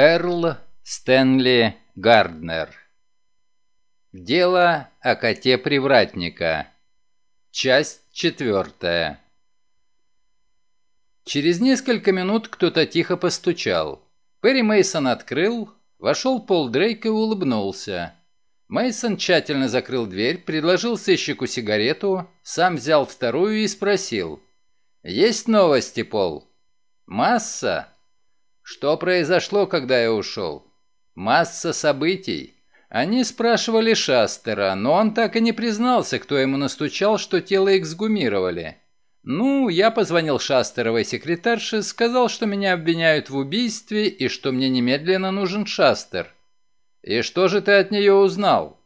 Эрл Стэнли Гарднер. Дело о коте привратника. Часть четвертая. Через несколько минут кто-то тихо постучал. Перри Мейсон открыл, вошел Пол Дрейк и улыбнулся. Мейсон тщательно закрыл дверь, предложил сыщику сигарету, сам взял вторую и спросил: "Есть новости, Пол?" "Масса", что произошло, когда я ушел? Масса событий. Они спрашивали Шастера, но он так и не признался, кто ему настучал, что тело эксгумировали. Ну, я позвонил Шастеровой секретарше, сказал, что меня обвиняют в убийстве и что мне немедленно нужен Шастер. И что же ты от нее узнал?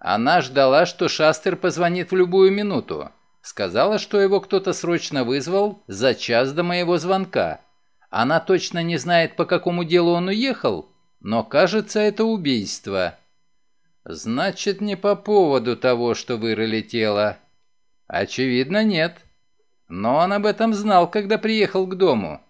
Она ждала, что Шастер позвонит в любую минуту. Сказала, что его кто-то срочно вызвал за час до моего звонка. Она точно не знает, по какому делу он уехал, но кажется, это убийство. Значит, не по поводу того, что вырыли тело. Очевидно, нет. Но он об этом знал, когда приехал к дому.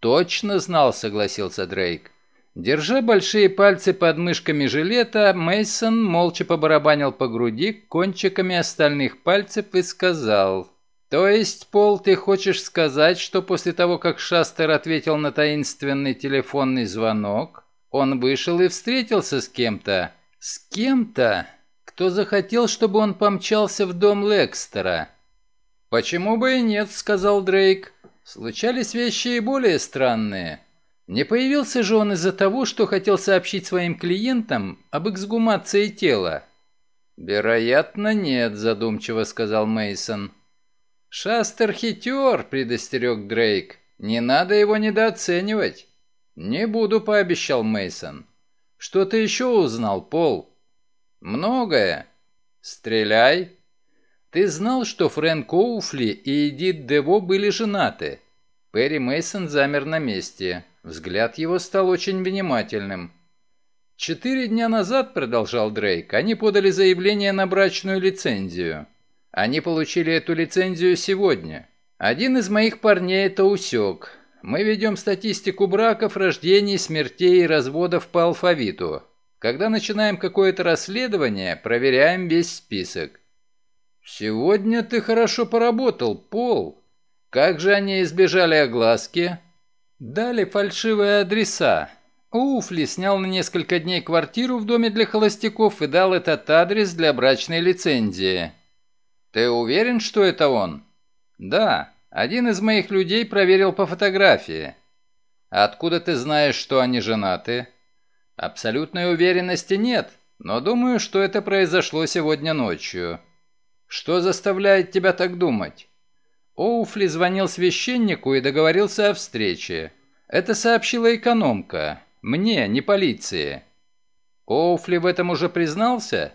Точно знал, согласился Дрейк. Держа большие пальцы под мышками жилета, Мейсон молча побарабанил по груди кончиками остальных пальцев и сказал: «То есть, Пол, ты хочешь сказать, что после того, как Шастер ответил на таинственный телефонный звонок, он вышел и встретился с кем-то? С кем-то, кто захотел, чтобы он помчался в дом Лекстера?» «Почему бы и нет», — сказал Дрейк. «Случались вещи и более странные». Не появился же он из-за того, что хотел сообщить своим клиентам об эксгумации тела. «Вероятно, нет», — задумчиво сказал Мейсон. «Шастер хитер», — предостерег Дрейк. «Не надо его недооценивать». «Не буду», — пообещал Мейсон. «Что ты еще узнал, Пол?» «Многое». «Стреляй». «Ты знал, что Фрэнк Оуфли и Эдит Дево были женаты?» Перри Мейсон замер на месте. Взгляд его стал очень внимательным. «Четыре дня назад, — продолжал Дрейк, — они подали заявление на брачную лицензию. Они получили эту лицензию сегодня. Один из моих парней это усек. Мы ведем статистику браков, рождений, смертей и разводов по алфавиту. Когда начинаем какое-то расследование, проверяем весь список. «Сегодня ты хорошо поработал, Пол. Как же они избежали огласки?» «Дали фальшивые адреса. Уфли снял на несколько дней квартиру в доме для холостяков и дал этот адрес для брачной лицензии. «Ты уверен, что это он?» «Да, один из моих людей проверил по фотографии». «Откуда ты знаешь, что они женаты?» «Абсолютной уверенности нет, но думаю, что это произошло сегодня ночью». «Что заставляет тебя так думать?» Оуфли звонил священнику и договорился о встрече. Это сообщила экономка. Мне, не полиции. Оуфли в этом уже признался?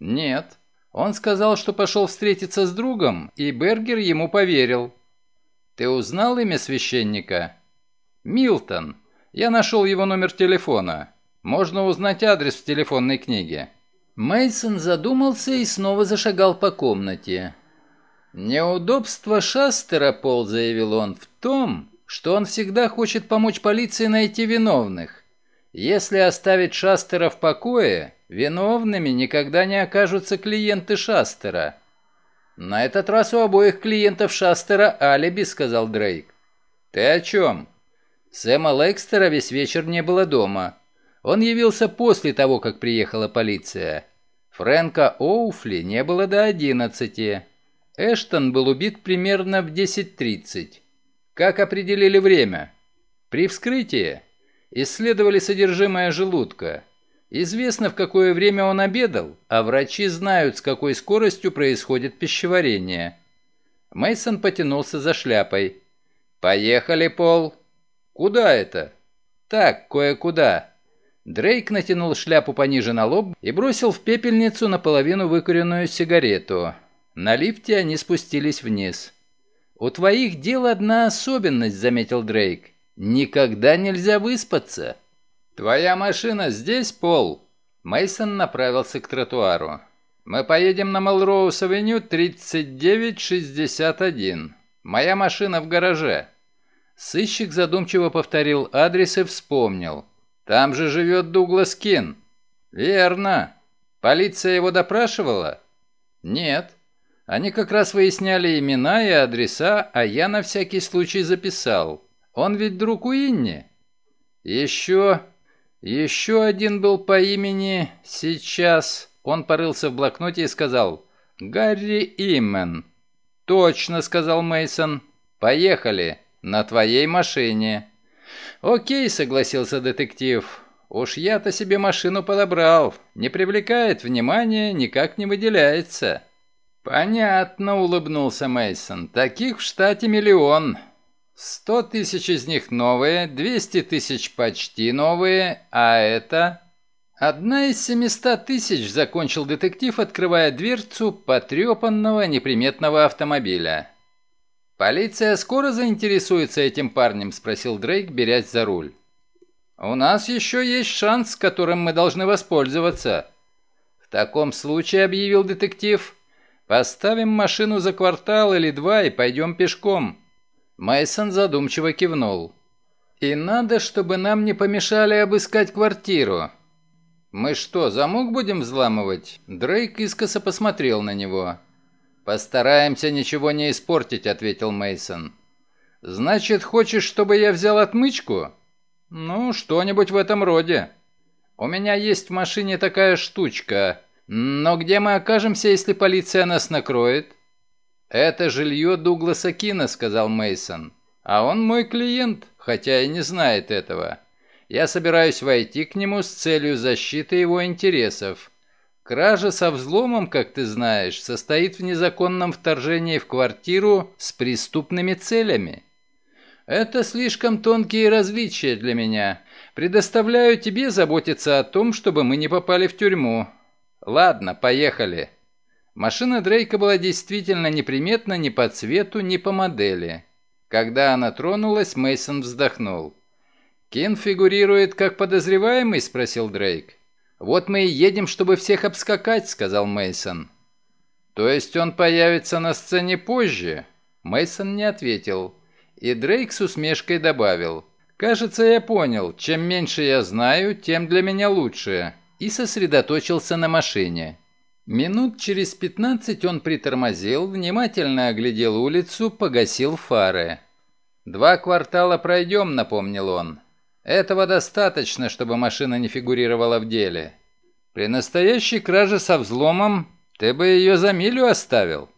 Нет. Он сказал, что пошел встретиться с другом, и Бергер ему поверил. Ты узнал имя священника? Милтон. Я нашел его номер телефона. Можно узнать адрес в телефонной книге. Мейсон задумался и снова зашагал по комнате. Неудобство Шастера, Пол заявил он, в том, что он всегда хочет помочь полиции найти виновных. Если оставить Шастера в покое, виновными никогда не окажутся клиенты Шастера. На этот раз у обоих клиентов Шастера алиби, сказал Дрейк. Ты о чем? Сэма Лэкстера весь вечер не было дома. Он явился после того, как приехала полиция. Фрэнка Оуфли не было до 11. Эштон был убит примерно в 10.30. Как определили время? При вскрытии? Исследовали содержимое желудка. Известно, в какое время он обедал, а врачи знают, с какой скоростью происходит пищеварение. Мейсон потянулся за шляпой. «Поехали, Пол!» «Куда это?» «Так, кое-куда». Дрейк натянул шляпу пониже на лоб и бросил в пепельницу наполовину выкуренную сигарету. На лифте они спустились вниз. «У твоих дел одна особенность», — заметил Дрейк. Никогда нельзя выспаться. Твоя машина здесь, Пол? Мейсон направился к тротуару. Мы поедем на Мелроуз-авеню 3961. Моя машина в гараже. Сыщик задумчиво повторил адрес и вспомнил. Там же живет Дуглас Кин. Верно. Полиция его допрашивала? Нет. Они как раз выясняли имена и адреса, а я на всякий случай записал. Он ведь друг Уинни. Еще... Еще один был по имени... Сейчас... Он порылся в блокноте и сказал «Гарри Имен». «Точно», — сказал Мейсон. «Поехали. На твоей машине». «Окей», — согласился детектив. «Уж я-то себе машину подобрал. Не привлекает внимания, никак не выделяется». «Понятно», — улыбнулся Мейсон. «Таких в штате миллион. Сто тысяч из них новые, двести тысяч почти новые, а это... Одна из семиста тысяч, закончил детектив, открывая дверцу потрепанного неприметного автомобиля. «Полиция скоро заинтересуется этим парнем?» – спросил Дрейк, берясь за руль. «У нас еще есть шанс, которым мы должны воспользоваться». «В таком случае», – объявил детектив, – «поставим машину за квартал или два и пойдем пешком». Мейсон задумчиво кивнул. «И надо, чтобы нам не помешали обыскать квартиру». «Мы что, замок будем взламывать?» Дрейк искоса посмотрел на него. «Постараемся ничего не испортить», — ответил Мейсон. «Значит, хочешь, чтобы я взял отмычку?» «Ну, что-нибудь в этом роде». «У меня есть в машине такая штучка. Но где мы окажемся, если полиция нас накроет?» Это жилье Дугласа Кина, сказал Мейсон. А он мой клиент, хотя и не знает этого. Я собираюсь войти к нему с целью защиты его интересов. Кража со взломом, как ты знаешь, состоит в незаконном вторжении в квартиру с преступными целями. Это слишком тонкие различия для меня. Предоставляю тебе заботиться о том, чтобы мы не попали в тюрьму. Ладно, поехали. Машина Дрейка была действительно неприметна ни по цвету, ни по модели. Когда она тронулась, Мейсон вздохнул. «Кин фигурирует как подозреваемый?» – спросил Дрейк. «Вот мы и едем, чтобы всех обскакать», – сказал Мейсон. «То есть он появится на сцене позже?» Мейсон не ответил. И Дрейк с усмешкой добавил. «Кажется, я понял. Чем меньше я знаю, тем для меня лучше». И сосредоточился на машине. Минут через пятнадцать он притормозил, внимательно оглядел улицу, погасил фары. «Два квартала пройдем», — напомнил он. «Этого достаточно, чтобы машина не фигурировала в деле. При настоящей краже со взломом ты бы ее за милю оставил».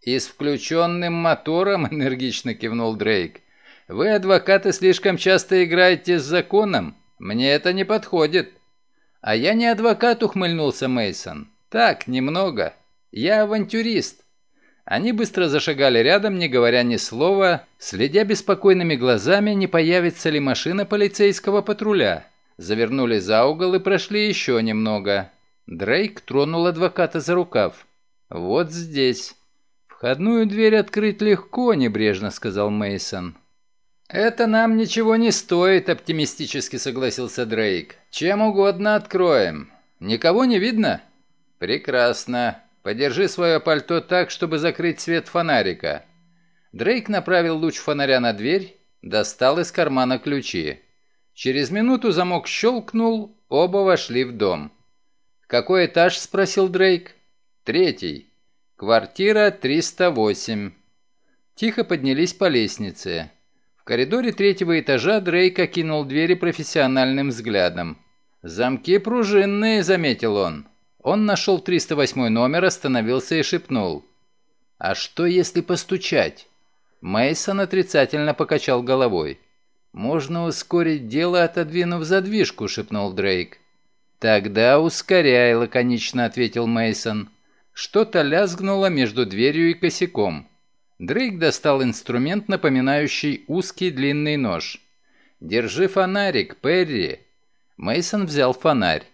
«И с включенным мотором», — энергично кивнул Дрейк. «Вы, адвокаты, слишком часто играете с законом. Мне это не подходит». «А я не адвокат», — ухмыльнулся Мейсон. «Так, немного. Я авантюрист». Они быстро зашагали рядом, не говоря ни слова, следя беспокойными глазами, не появится ли машина полицейского патруля. Завернули за угол и прошли еще немного. Дрейк тронул адвоката за рукав. «Вот здесь». «Входную дверь открыть легко», — небрежно сказал Мейсон. «Это нам ничего не стоит», — оптимистически согласился Дрейк. «Чем угодно откроем. Никого не видно?» «Прекрасно. Подержи свое пальто так, чтобы закрыть свет фонарика». Дрейк направил луч фонаря на дверь, достал из кармана ключи. Через минуту замок щелкнул, оба вошли в дом. «Какой этаж?» – спросил Дрейк. «Третий. Квартира 308». Тихо поднялись по лестнице. В коридоре третьего этажа Дрейк окинул двери профессиональным взглядом. «Замки пружинные», – заметил он. Он нашел 308 номер, остановился и шепнул. «А что, если постучать?» Мейсон отрицательно покачал головой. «Можно ускорить дело, отодвинув задвижку», — шепнул Дрейк. «Тогда ускоряй», — лаконично ответил Мейсон. Что-то лязгнуло между дверью и косяком. Дрейк достал инструмент, напоминающий узкий длинный нож. «Держи фонарик, Перри!» Мейсон взял фонарь.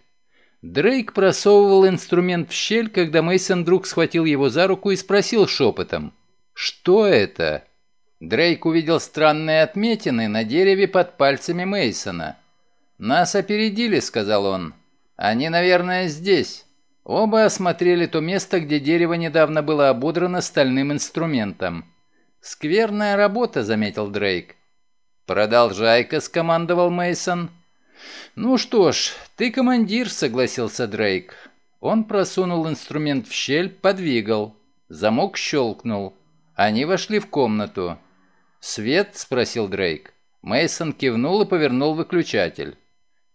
Дрейк просовывал инструмент в щель, когда Мейсон вдруг схватил его за руку и спросил шепотом. «Что это?» Дрейк увидел странные отметины на дереве под пальцами Мейсона. «Нас опередили», — сказал он. «Они, наверное, здесь». Оба осмотрели то место, где дерево недавно было ободрано стальным инструментом. «Скверная работа», — заметил Дрейк. «Продолжай-ка», — скомандовал Мейсон. «Ну что ж, ты командир», — согласился Дрейк. Он просунул инструмент в щель, подвигал. Замок щелкнул. Они вошли в комнату. «Свет?» — спросил Дрейк. Мейсон кивнул и повернул выключатель.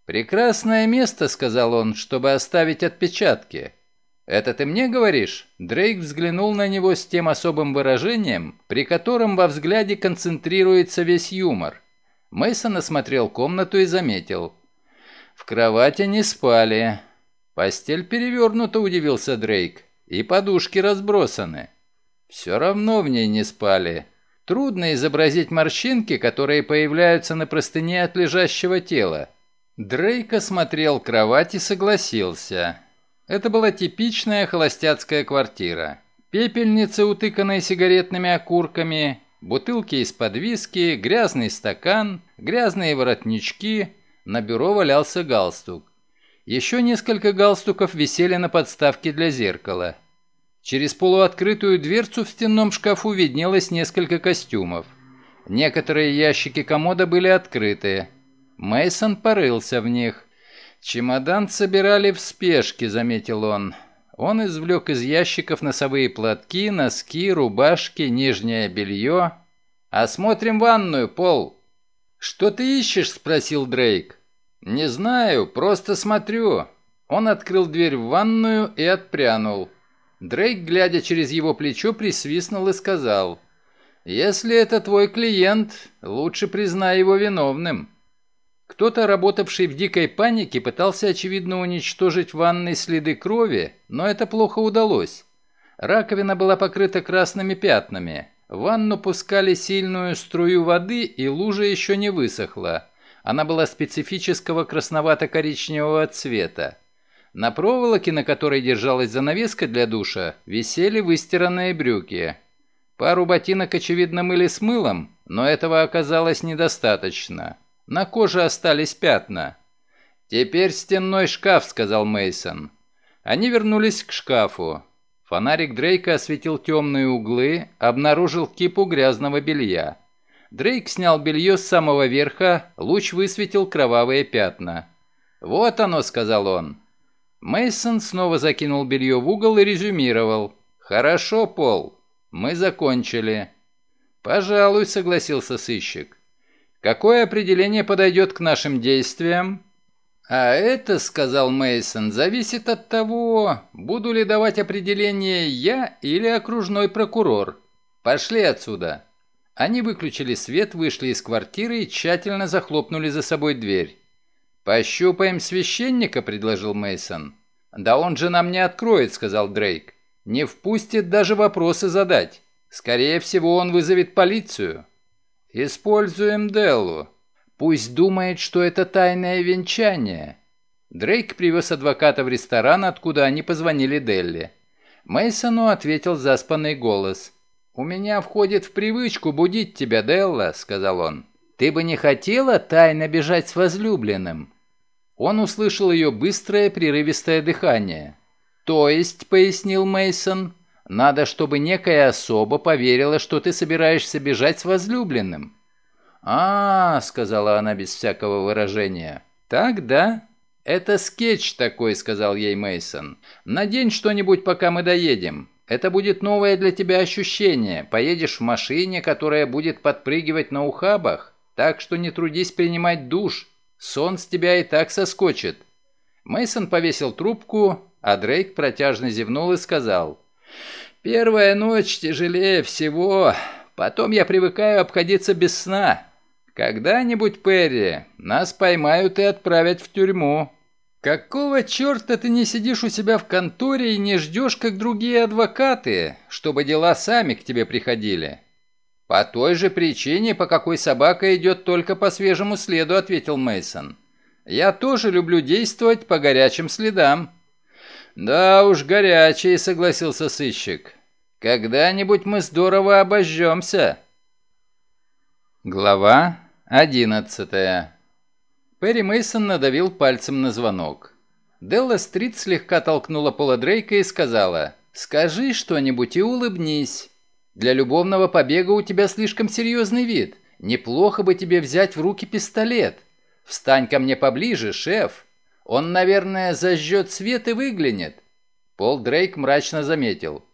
«Прекрасное место», — сказал он, — «чтобы оставить отпечатки». «Это ты мне говоришь?» Дрейк взглянул на него с тем особым выражением, при котором во взгляде концентрируется весь юмор. Мейсон осмотрел комнату и заметил. В кровати не спали. Постель перевернута, удивился Дрейк, и подушки разбросаны. Все равно в ней не спали. Трудно изобразить морщинки, которые появляются на простыне от лежащего тела. Дрейк осмотрел кровать и согласился. Это была типичная холостяцкая квартира. Пепельницы, утыканные сигаретными окурками, бутылки из-под виски, грязный стакан, грязные воротнички, на бюро валялся галстук. Еще несколько галстуков висели на подставке для зеркала. Через полуоткрытую дверцу в стенном шкафу виднелось несколько костюмов. Некоторые ящики комода были открыты. Мейсон порылся в них. «Чемодан собирали в спешке», — заметил он. Он извлек из ящиков носовые платки, носки, рубашки, нижнее белье. «Осмотрим ванную, Пол». «Что ты ищешь?» — спросил Дрейк. «Не знаю, просто смотрю». Он открыл дверь в ванную и отпрянул. Дрейк, глядя через его плечо, присвистнул и сказал, «Если это твой клиент, лучше признай его виновным». Кто-то, работавший в дикой панике, пытался, очевидно, уничтожить в ванной следы крови, но это плохо удалось. Раковина была покрыта красными пятнами. В ванну пускали сильную струю воды, и лужа еще не высохла. Она была специфического красновато-коричневого цвета. На проволоке, на которой держалась занавеска для душа, висели выстиранные брюки. Пару ботинок, очевидно, мыли с мылом, но этого оказалось недостаточно. На коже остались пятна. «Теперь стенной шкаф», — сказал мейсон Они вернулись к шкафу. Фонарик Дрейка осветил темные углы, обнаружил кипу грязного белья. Дрейк снял белье с самого верха, луч высветил кровавые пятна. «Вот оно», — сказал он. Мейсон снова закинул белье в угол и резюмировал. «Хорошо, Пол, мы закончили». «Пожалуй», — согласился сыщик. «Какое определение подойдет к нашим действиям?» «А это, — сказал Мейсон, зависит от того, буду ли давать определение я или окружной прокурор. Пошли отсюда». Они выключили свет, вышли из квартиры и тщательно захлопнули за собой дверь. «Пощупаем священника», — предложил мейсон «Да он же нам не откроет», — сказал Дрейк. «Не впустит даже вопросы задать. Скорее всего, он вызовет полицию». «Используем Деллу. Пусть думает, что это тайное венчание». Дрейк привез адвоката в ресторан, откуда они позвонили Делли. Мейсону ответил заспанный голос — «У меня входит в привычку будить тебя, Делла», — сказал он. «Ты бы не хотела тайно бежать с возлюбленным?» Он услышал ее быстрое прерывистое дыхание. «То есть», — пояснил мейсон «надо, чтобы некая особа поверила, что ты собираешься бежать с возлюбленным». «А, -а — сказала она без всякого выражения, — так, да?» «Это скетч такой», — сказал ей мейсон «Надень что-нибудь, пока мы доедем. Это будет новое для тебя ощущение. Поедешь в машине, которая будет подпрыгивать на ухабах, так что не трудись принимать душ. Сон с тебя и так соскочит. Мейсон повесил трубку, а Дрейк протяжно зевнул и сказал: "Первая ночь тяжелее всего. Потом я привыкаю обходиться без сна. Когда-нибудь, Перри, нас поймают и отправят в тюрьму". «Какого черта ты не сидишь у себя в конторе и не ждешь, как другие адвокаты, чтобы дела сами к тебе приходили?» «По той же причине, по какой собака идет только по свежему следу», — ответил Мейсон. «Я тоже люблю действовать по горячим следам». «Да уж, горячий», — согласился сыщик. «Когда-нибудь мы здорово обожжемся». Глава одиннадцатая Перри Мейсон надавил пальцем на звонок. Делла Стрит слегка толкнула Пола Дрейка и сказала «Скажи что-нибудь и улыбнись. Для любовного побега у тебя слишком серьезный вид. Неплохо бы тебе взять в руки пистолет. Встань ко мне поближе, шеф. Он, наверное, зажжет свет и выглянет». Пол Дрейк мрачно заметил.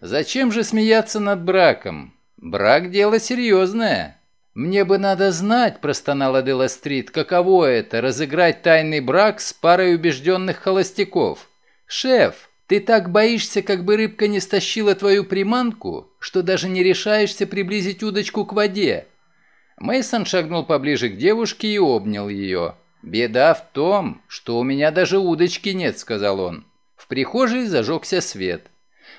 «Зачем же смеяться над браком? Брак – дело серьезное. «Мне бы надо знать», – простонала Делла Стрит, – «каково это – разыграть тайный брак с парой убежденных холостяков? Шеф, ты так боишься, как бы рыбка не стащила твою приманку, что даже не решаешься приблизить удочку к воде». Мейсон шагнул поближе к девушке и обнял ее. «Беда в том, что у меня даже удочки нет», – сказал он. В прихожей зажегся свет.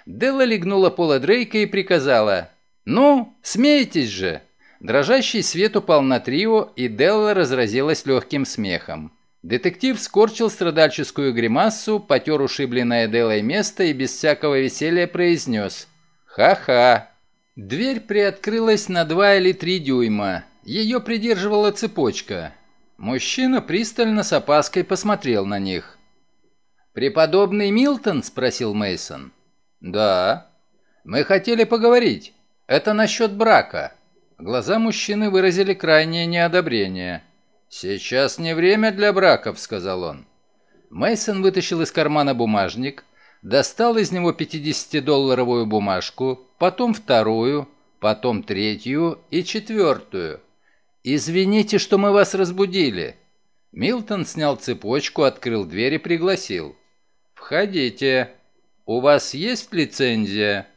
Делла легнула пола Дрейка и приказала. «Ну, смейтесь же!» Дрожащий свет упал на трио, и Делла разразилась легким смехом. Детектив скорчил страдальческую гримасу, потер ушибленное Делой место и без всякого веселья произнес «Ха-ха». Дверь приоткрылась на два или три дюйма. Ее придерживала цепочка. Мужчина пристально с опаской посмотрел на них. «Преподобный Милтон?» – спросил мейсон Да. Мы хотели поговорить. Это насчет брака. Глаза мужчины выразили крайнее неодобрение. «Сейчас не время для браков», — сказал он. Мейсон вытащил из кармана бумажник, достал из него 50-долларовую бумажку, потом вторую, потом третью и четвертую. «Извините, что мы вас разбудили». Милтон снял цепочку, открыл дверь и пригласил. «Входите. У вас есть лицензия?»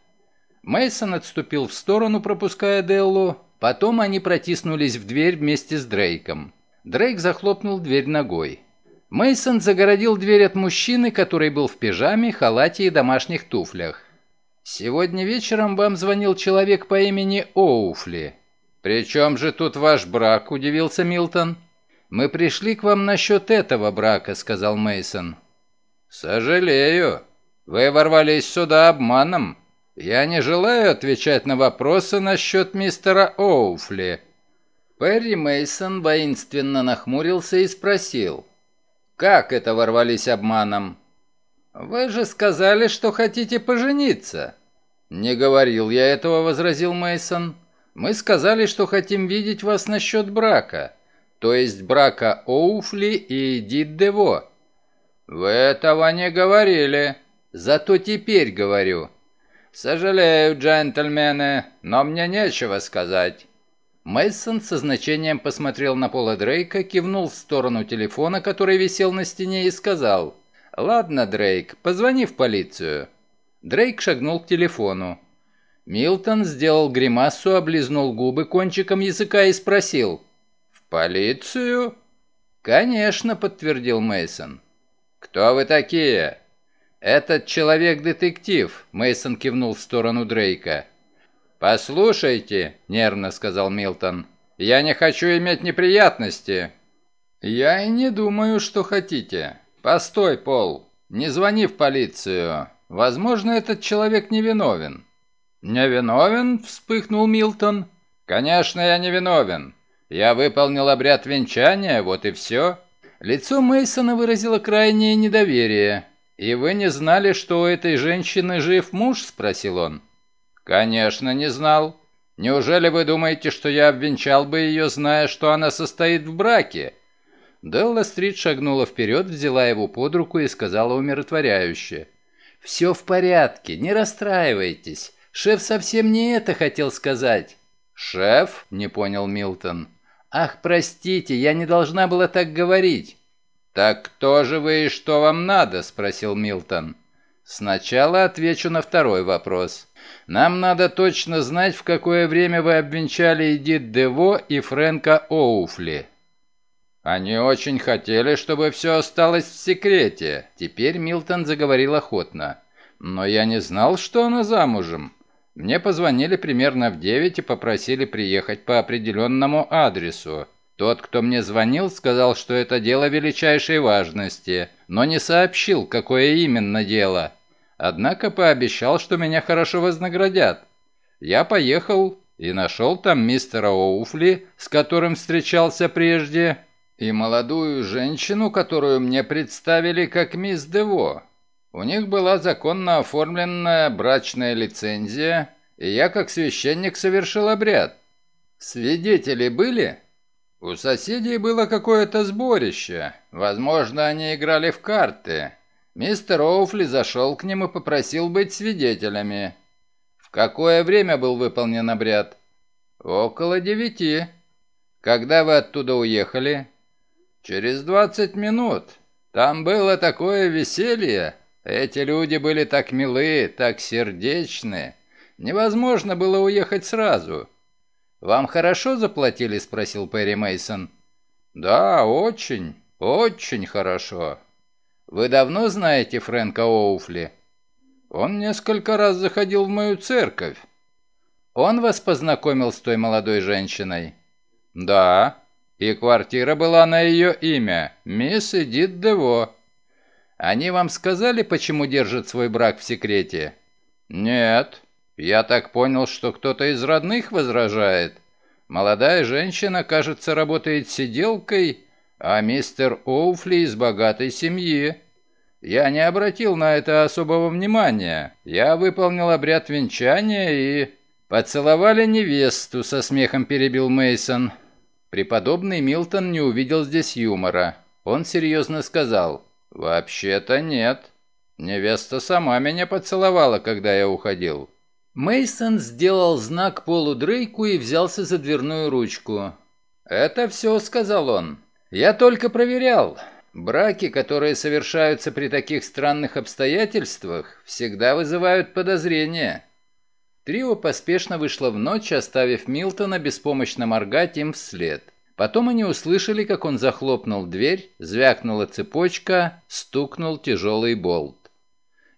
Мейсон отступил в сторону, пропуская Деллу, Потом они протиснулись в дверь вместе с Дрейком. Дрейк захлопнул дверь ногой. Мейсон загородил дверь от мужчины, который был в пижаме, халате и домашних туфлях. «Сегодня вечером вам звонил человек по имени Оуфли». «При чем же тут ваш брак?» – удивился Милтон. «Мы пришли к вам насчет этого брака», – сказал Мейсон. «Сожалею. Вы ворвались сюда обманом. Я не желаю отвечать на вопросы насчет мистера Оуфли. Перри Мейсон воинственно нахмурился и спросил: "Как это ворвались обманом? Вы же сказали, что хотите пожениться". "Не говорил я этого", возразил Мейсон. "Мы сказали, что хотим видеть вас насчет брака, то есть брака Оуфли и Эдит Дево". "Вы этого не говорили, зато теперь говорю". «Сожалею, джентльмены, но мне нечего сказать». Мейсон со значением посмотрел на Пола Дрейка, кивнул в сторону телефона, который висел на стене, и сказал «Ладно, Дрейк, позвони в полицию». Дрейк шагнул к телефону. Милтон сделал гримасу, облизнул губы кончиком языка и спросил «В полицию?» «Конечно», — подтвердил Мейсон. «Кто вы такие?» Этот человек детектив, Мейсон кивнул в сторону Дрейка. Послушайте, нервно сказал Милтон. Я не хочу иметь неприятности. Я и не думаю, что хотите. Постой, Пол. Не звони в полицию. Возможно, этот человек невиновен. Невиновен? вспыхнул Милтон. Конечно, я невиновен. Я выполнил обряд венчания, вот и все. Лицо Мейсона выразило крайнее недоверие. «И вы не знали, что у этой женщины жив муж?» – спросил он. «Конечно, не знал. Неужели вы думаете, что я обвенчал бы ее, зная, что она состоит в браке?» Делла Стрит шагнула вперед, взяла его под руку и сказала умиротворяюще. «Все в порядке, не расстраивайтесь. Шеф совсем не это хотел сказать». «Шеф?» – не понял Милтон. «Ах, простите, я не должна была так говорить». «Так кто же вы и что вам надо?» – спросил Милтон. «Сначала отвечу на второй вопрос. Нам надо точно знать, в какое время вы обвенчали Эдит Дево и Фрэнка Оуфли». «Они очень хотели, чтобы все осталось в секрете». Теперь Милтон заговорил охотно. «Но я не знал, что она замужем. Мне позвонили примерно в девять и попросили приехать по определенному адресу. Тот, кто мне звонил, сказал, что это дело величайшей важности, но не сообщил, какое именно дело. Однако пообещал, что меня хорошо вознаградят. Я поехал и нашел там мистера Оуфли, с которым встречался прежде, и молодую женщину, которую мне представили как мисс Дево. У них была законно оформленная брачная лицензия, и я как священник совершил обряд. Свидетели были?» У соседей было какое-то сборище. Возможно, они играли в карты. Мистер Оуфли зашел к ним и попросил быть свидетелями. В какое время был выполнен обряд? Около девяти. Когда вы оттуда уехали? Через двадцать минут. Там было такое веселье. Эти люди были так милы, так сердечны. Невозможно было уехать сразу. «Вам хорошо заплатили?» – спросил Перри Мейсон. «Да, очень, очень хорошо». «Вы давно знаете Фрэнка Оуфли?» «Он несколько раз заходил в мою церковь». «Он вас познакомил с той молодой женщиной?» «Да, и квартира была на ее имя, мисс Эдит Дево». «Они вам сказали, почему держат свой брак в секрете?» «Нет». «Я так понял, что кто-то из родных возражает. Молодая женщина, кажется, работает сиделкой, а мистер Оуфли из богатой семьи. Я не обратил на это особого внимания. Я выполнил обряд венчания и...» «Поцеловали невесту», — со смехом перебил Мейсон. Преподобный Милтон не увидел здесь юмора. Он серьезно сказал, «Вообще-то нет. Невеста сама меня поцеловала, когда я уходил». Мейсон сделал знак Полу Дрейку и взялся за дверную ручку. «Это все», — сказал он. «Я только проверял. Браки, которые совершаются при таких странных обстоятельствах, всегда вызывают подозрения». Трио поспешно вышло в ночь, оставив Милтона беспомощно моргать им вслед. Потом они услышали, как он захлопнул дверь, звякнула цепочка, стукнул тяжелый болт.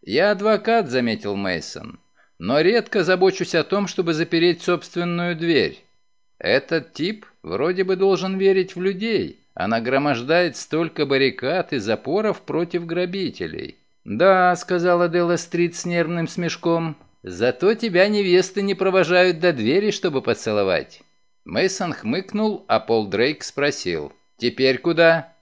«Я адвокат», — заметил Мейсон но редко забочусь о том, чтобы запереть собственную дверь. Этот тип вроде бы должен верить в людей, а нагромождает столько баррикад и запоров против грабителей. «Да», — сказала Делла Стрит с нервным смешком, — «зато тебя невесты не провожают до двери, чтобы поцеловать». Мейсон хмыкнул, а Пол Дрейк спросил, «Теперь куда?»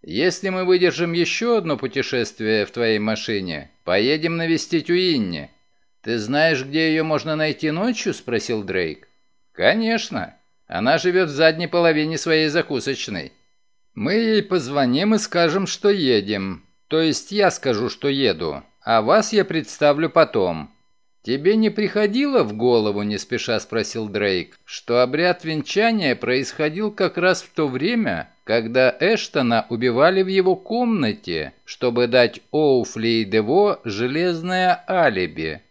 «Если мы выдержим еще одно путешествие в твоей машине, поедем навестить Уинни». «Ты знаешь, где ее можно найти ночью?» – спросил Дрейк. «Конечно. Она живет в задней половине своей закусочной. Мы ей позвоним и скажем, что едем. То есть я скажу, что еду, а вас я представлю потом». «Тебе не приходило в голову, не спеша спросил Дрейк, что обряд венчания происходил как раз в то время, когда Эштона убивали в его комнате, чтобы дать Оуфли и Дево железное алиби?»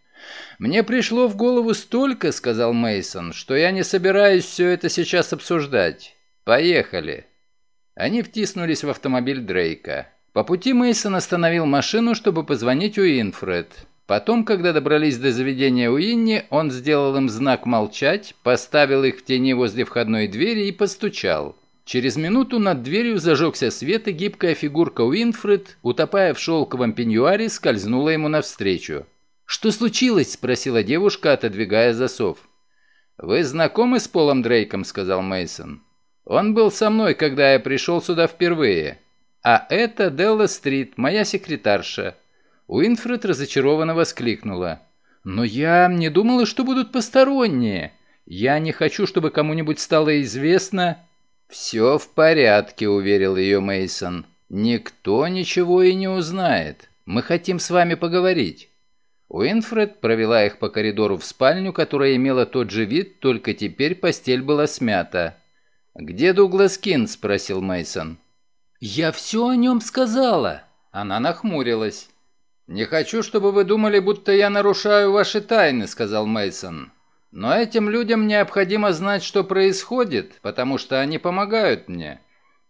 Мне пришло в голову столько, сказал Мейсон, что я не собираюсь все это сейчас обсуждать. Поехали. Они втиснулись в автомобиль Дрейка. По пути Мейсон остановил машину, чтобы позвонить Уинфред. Потом, когда добрались до заведения Уинни, он сделал им знак молчать, поставил их в тени возле входной двери и постучал. Через минуту над дверью зажегся свет, и гибкая фигурка Уинфред, утопая в шелковом пеньюаре, скользнула ему навстречу. «Что случилось?» – спросила девушка, отодвигая засов. «Вы знакомы с Полом Дрейком?» – сказал мейсон «Он был со мной, когда я пришел сюда впервые. А это Делла Стрит, моя секретарша». Уинфред разочарованно воскликнула. «Но я не думала, что будут посторонние. Я не хочу, чтобы кому-нибудь стало известно...» «Все в порядке», — уверил ее мейсон Никто ничего и не узнает. Мы хотим с вами поговорить». Уинфред провела их по коридору в спальню, которая имела тот же вид, только теперь постель была смята. «Где Дуглас Кин?» – спросил Мейсон. «Я все о нем сказала!» Она нахмурилась. «Не хочу, чтобы вы думали, будто я нарушаю ваши тайны», – сказал Мейсон. «Но этим людям необходимо знать, что происходит, потому что они помогают мне.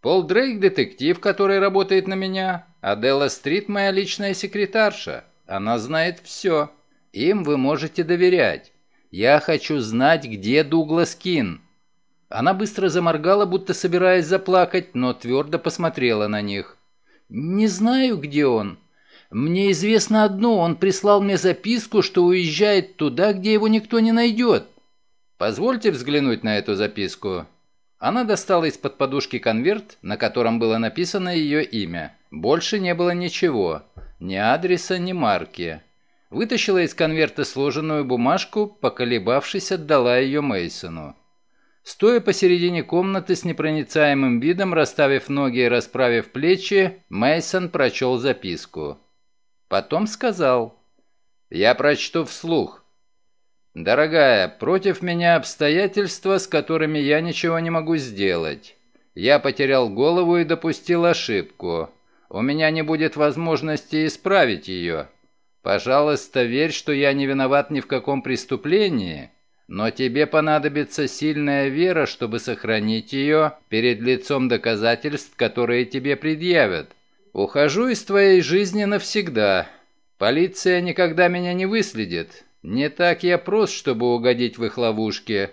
Пол Дрейк – детектив, который работает на меня, а Делла Стрит – моя личная секретарша». Она знает все. Им вы можете доверять. Я хочу знать, где Дуглас Кин». Она быстро заморгала, будто собираясь заплакать, но твердо посмотрела на них. «Не знаю, где он. Мне известно одно, он прислал мне записку, что уезжает туда, где его никто не найдет». «Позвольте взглянуть на эту записку». Она достала из-под подушки конверт, на котором было написано ее имя. Больше не было ничего. Ни адреса, ни марки. Вытащила из конверта сложенную бумажку, поколебавшись, отдала ее Мейсону. Стоя посередине комнаты с непроницаемым видом, расставив ноги и расправив плечи, Мейсон прочел записку. Потом сказал: "Я прочту вслух. Дорогая, против меня обстоятельства, с которыми я ничего не могу сделать. Я потерял голову и допустил ошибку. У меня не будет возможности исправить ее. Пожалуйста, верь, что я не виноват ни в каком преступлении, но тебе понадобится сильная вера, чтобы сохранить ее перед лицом доказательств, которые тебе предъявят. Ухожу из твоей жизни навсегда. Полиция никогда меня не выследит. Не так я прост, чтобы угодить в их ловушки.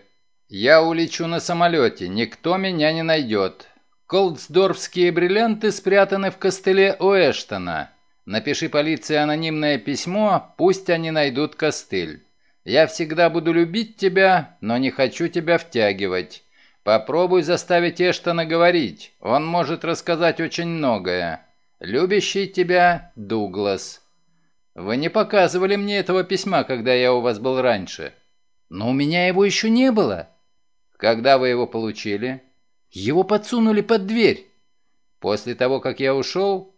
Я улечу на самолете, никто меня не найдет. Колдсдорфские бриллианты спрятаны в костыле у Эштона. Напиши полиции анонимное письмо, пусть они найдут костыль. Я всегда буду любить тебя, но не хочу тебя втягивать. Попробуй заставить Эштона говорить, он может рассказать очень многое. Любящий тебя Дуглас. Вы не показывали мне этого письма, когда я у вас был раньше. Но у меня его еще не было. Когда вы его получили? Его подсунули под дверь. После того, как я ушел?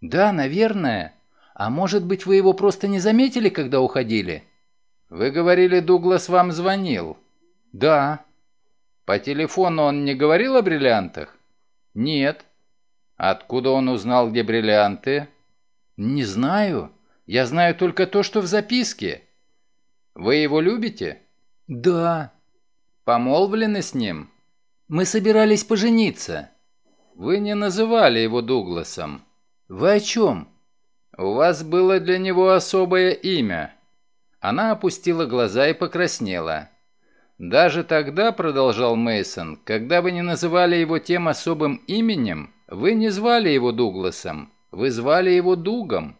Да, наверное. А может быть, вы его просто не заметили, когда уходили? Вы говорили, Дуглас вам звонил. Да. По телефону он не говорил о бриллиантах? Нет. Откуда он узнал, где бриллианты? Не знаю. Я знаю только то, что в записке. Вы его любите? Да. Помолвлены с ним? Мы собирались пожениться». «Вы не называли его Дугласом». «Вы о чем?» «У вас было для него особое имя». Она опустила глаза и покраснела. «Даже тогда, — продолжал мейсон когда вы не называли его тем особым именем, вы не звали его Дугласом, вы звали его Дугом».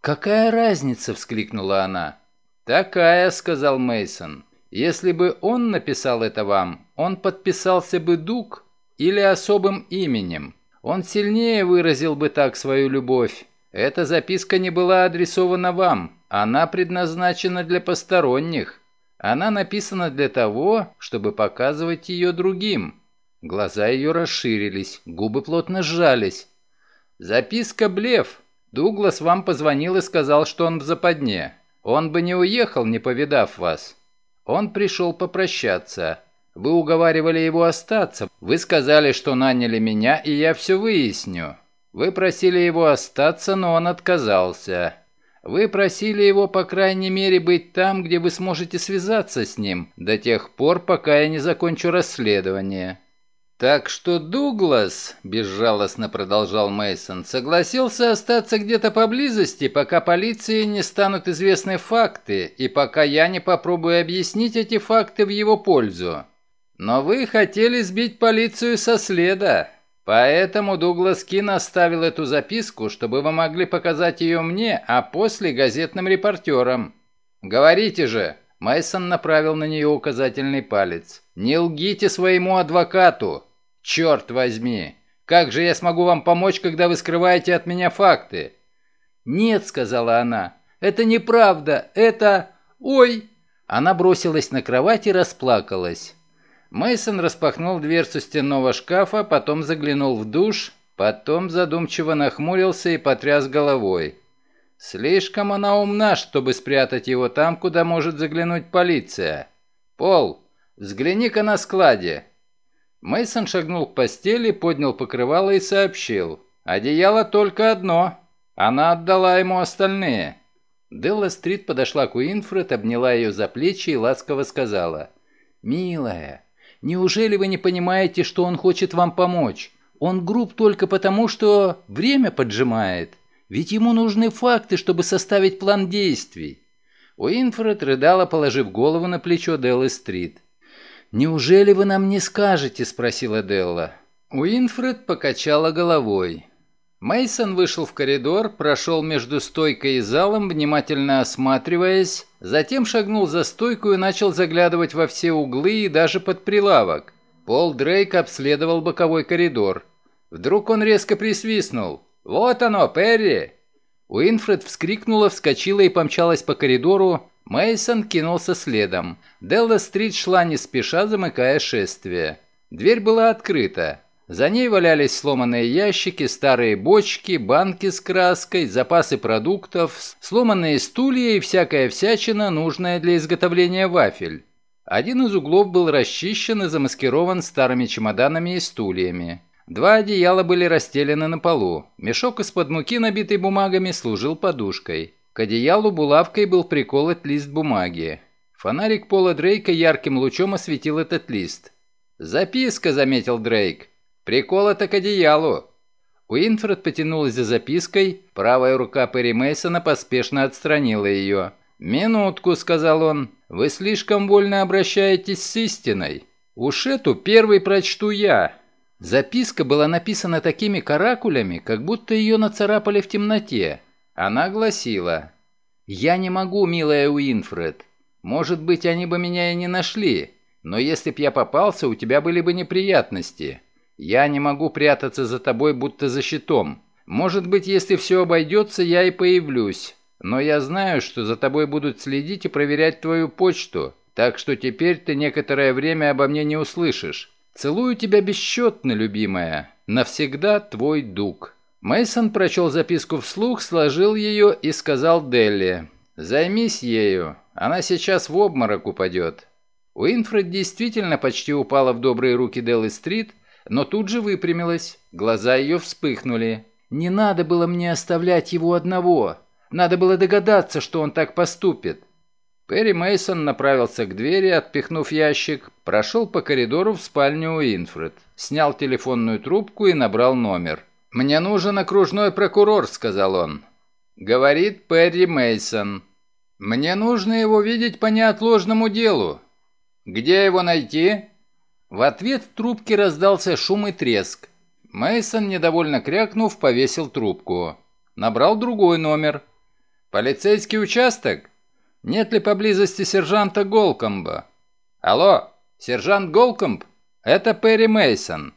«Какая разница?» — вскрикнула она. «Такая», — сказал мейсон если бы он написал это вам, он подписался бы Дуг или особым именем. Он сильнее выразил бы так свою любовь. Эта записка не была адресована вам, она предназначена для посторонних. Она написана для того, чтобы показывать ее другим». Глаза ее расширились, губы плотно сжались. «Записка – блеф. Дуглас вам позвонил и сказал, что он в западне. Он бы не уехал, не повидав вас. Он пришел попрощаться. Вы уговаривали его остаться. Вы сказали, что наняли меня, и я все выясню. Вы просили его остаться, но он отказался. Вы просили его, по крайней мере, быть там, где вы сможете связаться с ним, до тех пор, пока я не закончу расследование. Так что Дуглас, безжалостно продолжал Мейсон, согласился остаться где-то поблизости, пока полиции не станут известны факты и пока я не попробую объяснить эти факты в его пользу. Но вы хотели сбить полицию со следа, Поэтому Дуглас Кин оставил эту записку, чтобы вы могли показать ее мне, а после газетным репортерам. Говорите же, Мейсон направил на нее указательный палец. Не лгите своему адвокату. «Черт возьми! Как же я смогу вам помочь, когда вы скрываете от меня факты?» «Нет», — сказала она, — «это неправда, это... Ой!» Она бросилась на кровать и расплакалась. Мейсон распахнул дверцу стенного шкафа, потом заглянул в душ, потом задумчиво нахмурился и потряс головой. Слишком она умна, чтобы спрятать его там, куда может заглянуть полиция. Пол, взгляни-ка на складе. Мейсон шагнул к постели, поднял покрывало и сообщил. «Одеяло только одно. Она отдала ему остальные». Делла Стрит подошла к Уинфред, обняла ее за плечи и ласково сказала. «Милая, неужели вы не понимаете, что он хочет вам помочь? Он груб только потому, что время поджимает. Ведь ему нужны факты, чтобы составить план действий». Уинфред рыдала, положив голову на плечо Деллы Стрит. «Неужели вы нам не скажете?» – спросила Делла. Уинфред покачала головой. Мейсон вышел в коридор, прошел между стойкой и залом, внимательно осматриваясь, затем шагнул за стойку и начал заглядывать во все углы и даже под прилавок. Пол Дрейк обследовал боковой коридор. Вдруг он резко присвистнул. «Вот оно, Перри!» Уинфред вскрикнула, вскочила и помчалась по коридору, Мейсон кинулся следом. Делла-стрит шла не спеша, замыкая шествие. Дверь была открыта. За ней валялись сломанные ящики, старые бочки, банки с краской, запасы продуктов, сломанные стулья и всякая всячина, нужная для изготовления вафель. Один из углов был расчищен и замаскирован старыми чемоданами и стульями. Два одеяла были расстелены на полу. Мешок из-под муки, набитый бумагами, служил подушкой. К одеялу булавкой был приколот лист бумаги. Фонарик Пола Дрейка ярким лучом осветил этот лист. «Записка», — заметил Дрейк. «Приколота к одеялу». Уинфред потянулась за запиской, правая рука Перри Мейсона поспешно отстранила ее. «Минутку», — сказал он, — «вы слишком вольно обращаетесь с истиной. Уж эту первый прочту я». Записка была написана такими каракулями, как будто ее нацарапали в темноте, она гласила «Я не могу, милая Уинфред. Может быть, они бы меня и не нашли, но если б я попался, у тебя были бы неприятности. Я не могу прятаться за тобой, будто за щитом. Может быть, если все обойдется, я и появлюсь. Но я знаю, что за тобой будут следить и проверять твою почту, так что теперь ты некоторое время обо мне не услышишь. Целую тебя бесчетно, любимая. Навсегда твой дуг». Мейсон прочел записку вслух, сложил ее и сказал Делли, «Займись ею, она сейчас в обморок упадет». Уинфред действительно почти упала в добрые руки Деллы Стрит, но тут же выпрямилась, глаза ее вспыхнули. «Не надо было мне оставлять его одного, надо было догадаться, что он так поступит». Перри Мейсон направился к двери, отпихнув ящик, прошел по коридору в спальню Уинфред, снял телефонную трубку и набрал номер. «Мне нужен окружной прокурор», — сказал он. Говорит Перри Мейсон. «Мне нужно его видеть по неотложному делу. Где его найти?» В ответ в трубке раздался шум и треск. Мейсон, недовольно крякнув, повесил трубку. Набрал другой номер. «Полицейский участок? Нет ли поблизости сержанта Голкомба?» «Алло, сержант Голкомб? Это Перри Мейсон.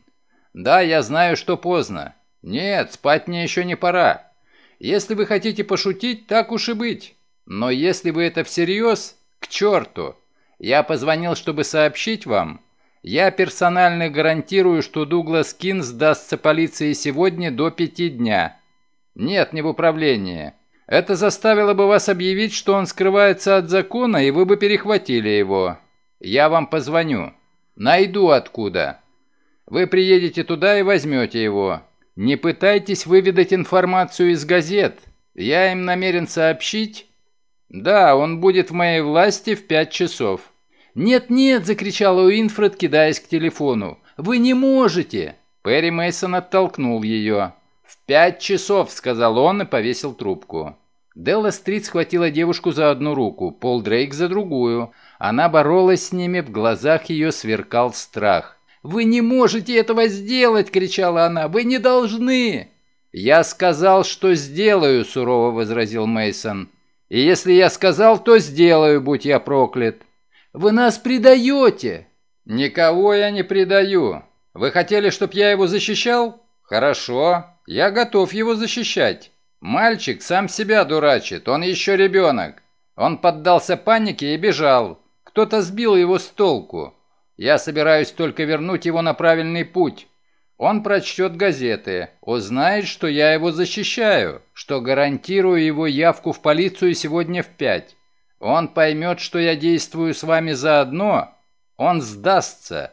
«Да, я знаю, что поздно. «Нет, спать мне еще не пора. Если вы хотите пошутить, так уж и быть. Но если вы это всерьез, к черту. Я позвонил, чтобы сообщить вам. Я персонально гарантирую, что Дуглас Кин сдастся полиции сегодня до пяти дня. Нет, не в управлении. Это заставило бы вас объявить, что он скрывается от закона, и вы бы перехватили его. Я вам позвоню. Найду откуда. Вы приедете туда и возьмете его». Не пытайтесь выведать информацию из газет. Я им намерен сообщить. Да, он будет в моей власти в пять часов. Нет-нет, закричала Уинфред, кидаясь к телефону. Вы не можете. Перри Мейсон оттолкнул ее. В пять часов, сказал он и повесил трубку. Делла Стрит схватила девушку за одну руку, Пол Дрейк за другую. Она боролась с ними, в глазах ее сверкал страх. «Вы не можете этого сделать!» – кричала она. «Вы не должны!» «Я сказал, что сделаю!» – сурово возразил мейсон «И если я сказал, то сделаю, будь я проклят!» «Вы нас предаете!» «Никого я не предаю! Вы хотели, чтобы я его защищал? Хорошо, я готов его защищать!» Мальчик сам себя дурачит, он еще ребенок. Он поддался панике и бежал. Кто-то сбил его с толку. Я собираюсь только вернуть его на правильный путь. Он прочтет газеты, узнает, что я его защищаю, что гарантирую его явку в полицию сегодня в пять. Он поймет, что я действую с вами заодно. Он сдастся».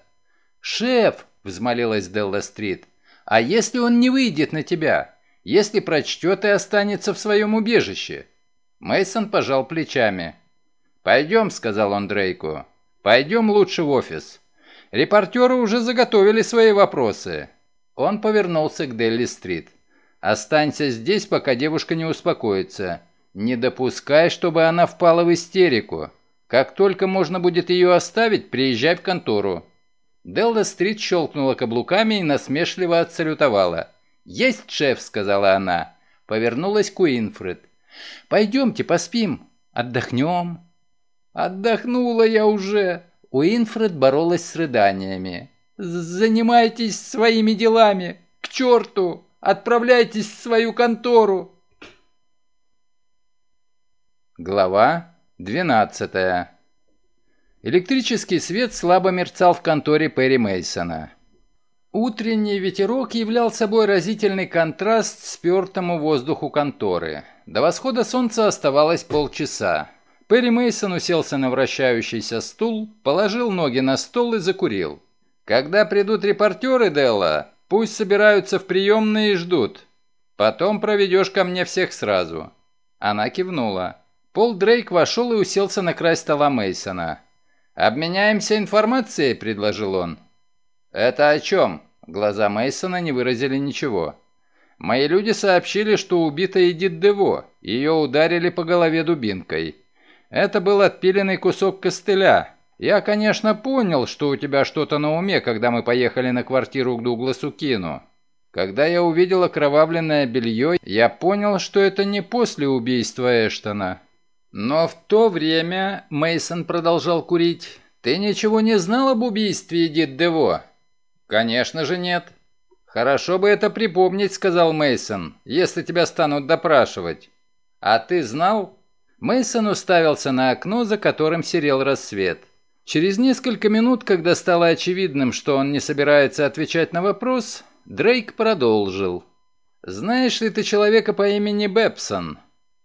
«Шеф!» — взмолилась Делла-стрит. «А если он не выйдет на тебя? Если прочтет и останется в своем убежище?» Мейсон пожал плечами. «Пойдем», — сказал он Дрейку. Пойдем лучше в офис. Репортеры уже заготовили свои вопросы. Он повернулся к Делли-стрит. Останься здесь, пока девушка не успокоится. Не допускай, чтобы она впала в истерику. Как только можно будет ее оставить, приезжай в контору». Делла-стрит щелкнула каблуками и насмешливо отсалютовала. «Есть, шеф!» — сказала она. Повернулась к Уинфред. «Пойдемте поспим, отдохнем». «Отдохнула я уже!» Уинфред боролась с рыданиями. «Занимайтесь своими делами! К черту! Отправляйтесь в свою контору!» Глава 12 Электрический свет слабо мерцал в конторе Перри Мейсона. Утренний ветерок являл собой разительный контраст с спертому воздуху конторы. До восхода солнца оставалось полчаса. Перри Мейсон уселся на вращающийся стул, положил ноги на стол и закурил. «Когда придут репортеры, Делла, пусть собираются в приемные и ждут. Потом проведешь ко мне всех сразу». Она кивнула. Пол Дрейк вошел и уселся на край стола Мейсона. «Обменяемся информацией», — предложил он. «Это о чем?» Глаза Мейсона не выразили ничего. «Мои люди сообщили, что убита Эдит Дево. Ее ударили по голове дубинкой. Это был отпиленный кусок костыля. Я, конечно, понял, что у тебя что-то на уме, когда мы поехали на квартиру к Дугласу Кину. Когда я увидел окровавленное белье, я понял, что это не после убийства Эштона. Но в то время, Мейсон продолжал курить, ты ничего не знал об убийстве Эдит Дево? Конечно же нет. Хорошо бы это припомнить, сказал Мейсон, если тебя станут допрашивать. А ты знал? Мейсон уставился на окно, за которым серел рассвет. Через несколько минут, когда стало очевидным, что он не собирается отвечать на вопрос, Дрейк продолжил. «Знаешь ли ты человека по имени Бэпсон?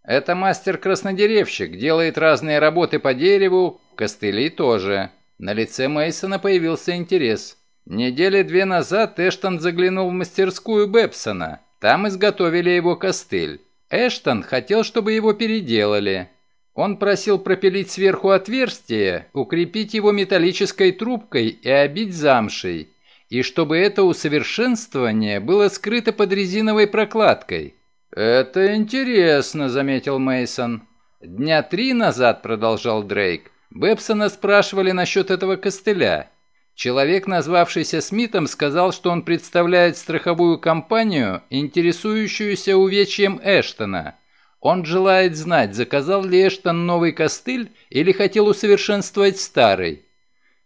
Это мастер-краснодеревщик, делает разные работы по дереву, костыли тоже». На лице Мейсона появился интерес. Недели две назад Эштон заглянул в мастерскую Бэпсона. Там изготовили его костыль. Эштон хотел, чтобы его переделали. Он просил пропилить сверху отверстие, укрепить его металлической трубкой и обить замшей, и чтобы это усовершенствование было скрыто под резиновой прокладкой. «Это интересно», — заметил мейсон «Дня три назад», — продолжал Дрейк, Бэпсона спрашивали насчет этого костыля». Человек, назвавшийся Смитом, сказал, что он представляет страховую компанию, интересующуюся увечьем Эштона. Он желает знать, заказал ли Эштон новый костыль или хотел усовершенствовать старый.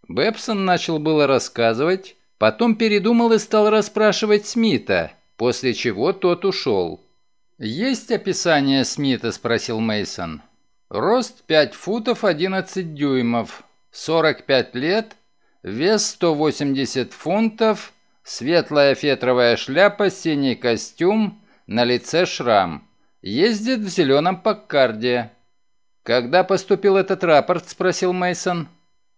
Бэбсон начал было рассказывать, потом передумал и стал расспрашивать Смита, после чего тот ушел. «Есть описание Смита?» – спросил Мейсон. «Рост 5 футов 11 дюймов, 45 лет, вес 180 фунтов, светлая фетровая шляпа, синий костюм, на лице шрам. Ездит в зеленом паккарде. «Когда поступил этот рапорт?» – спросил Мейсон.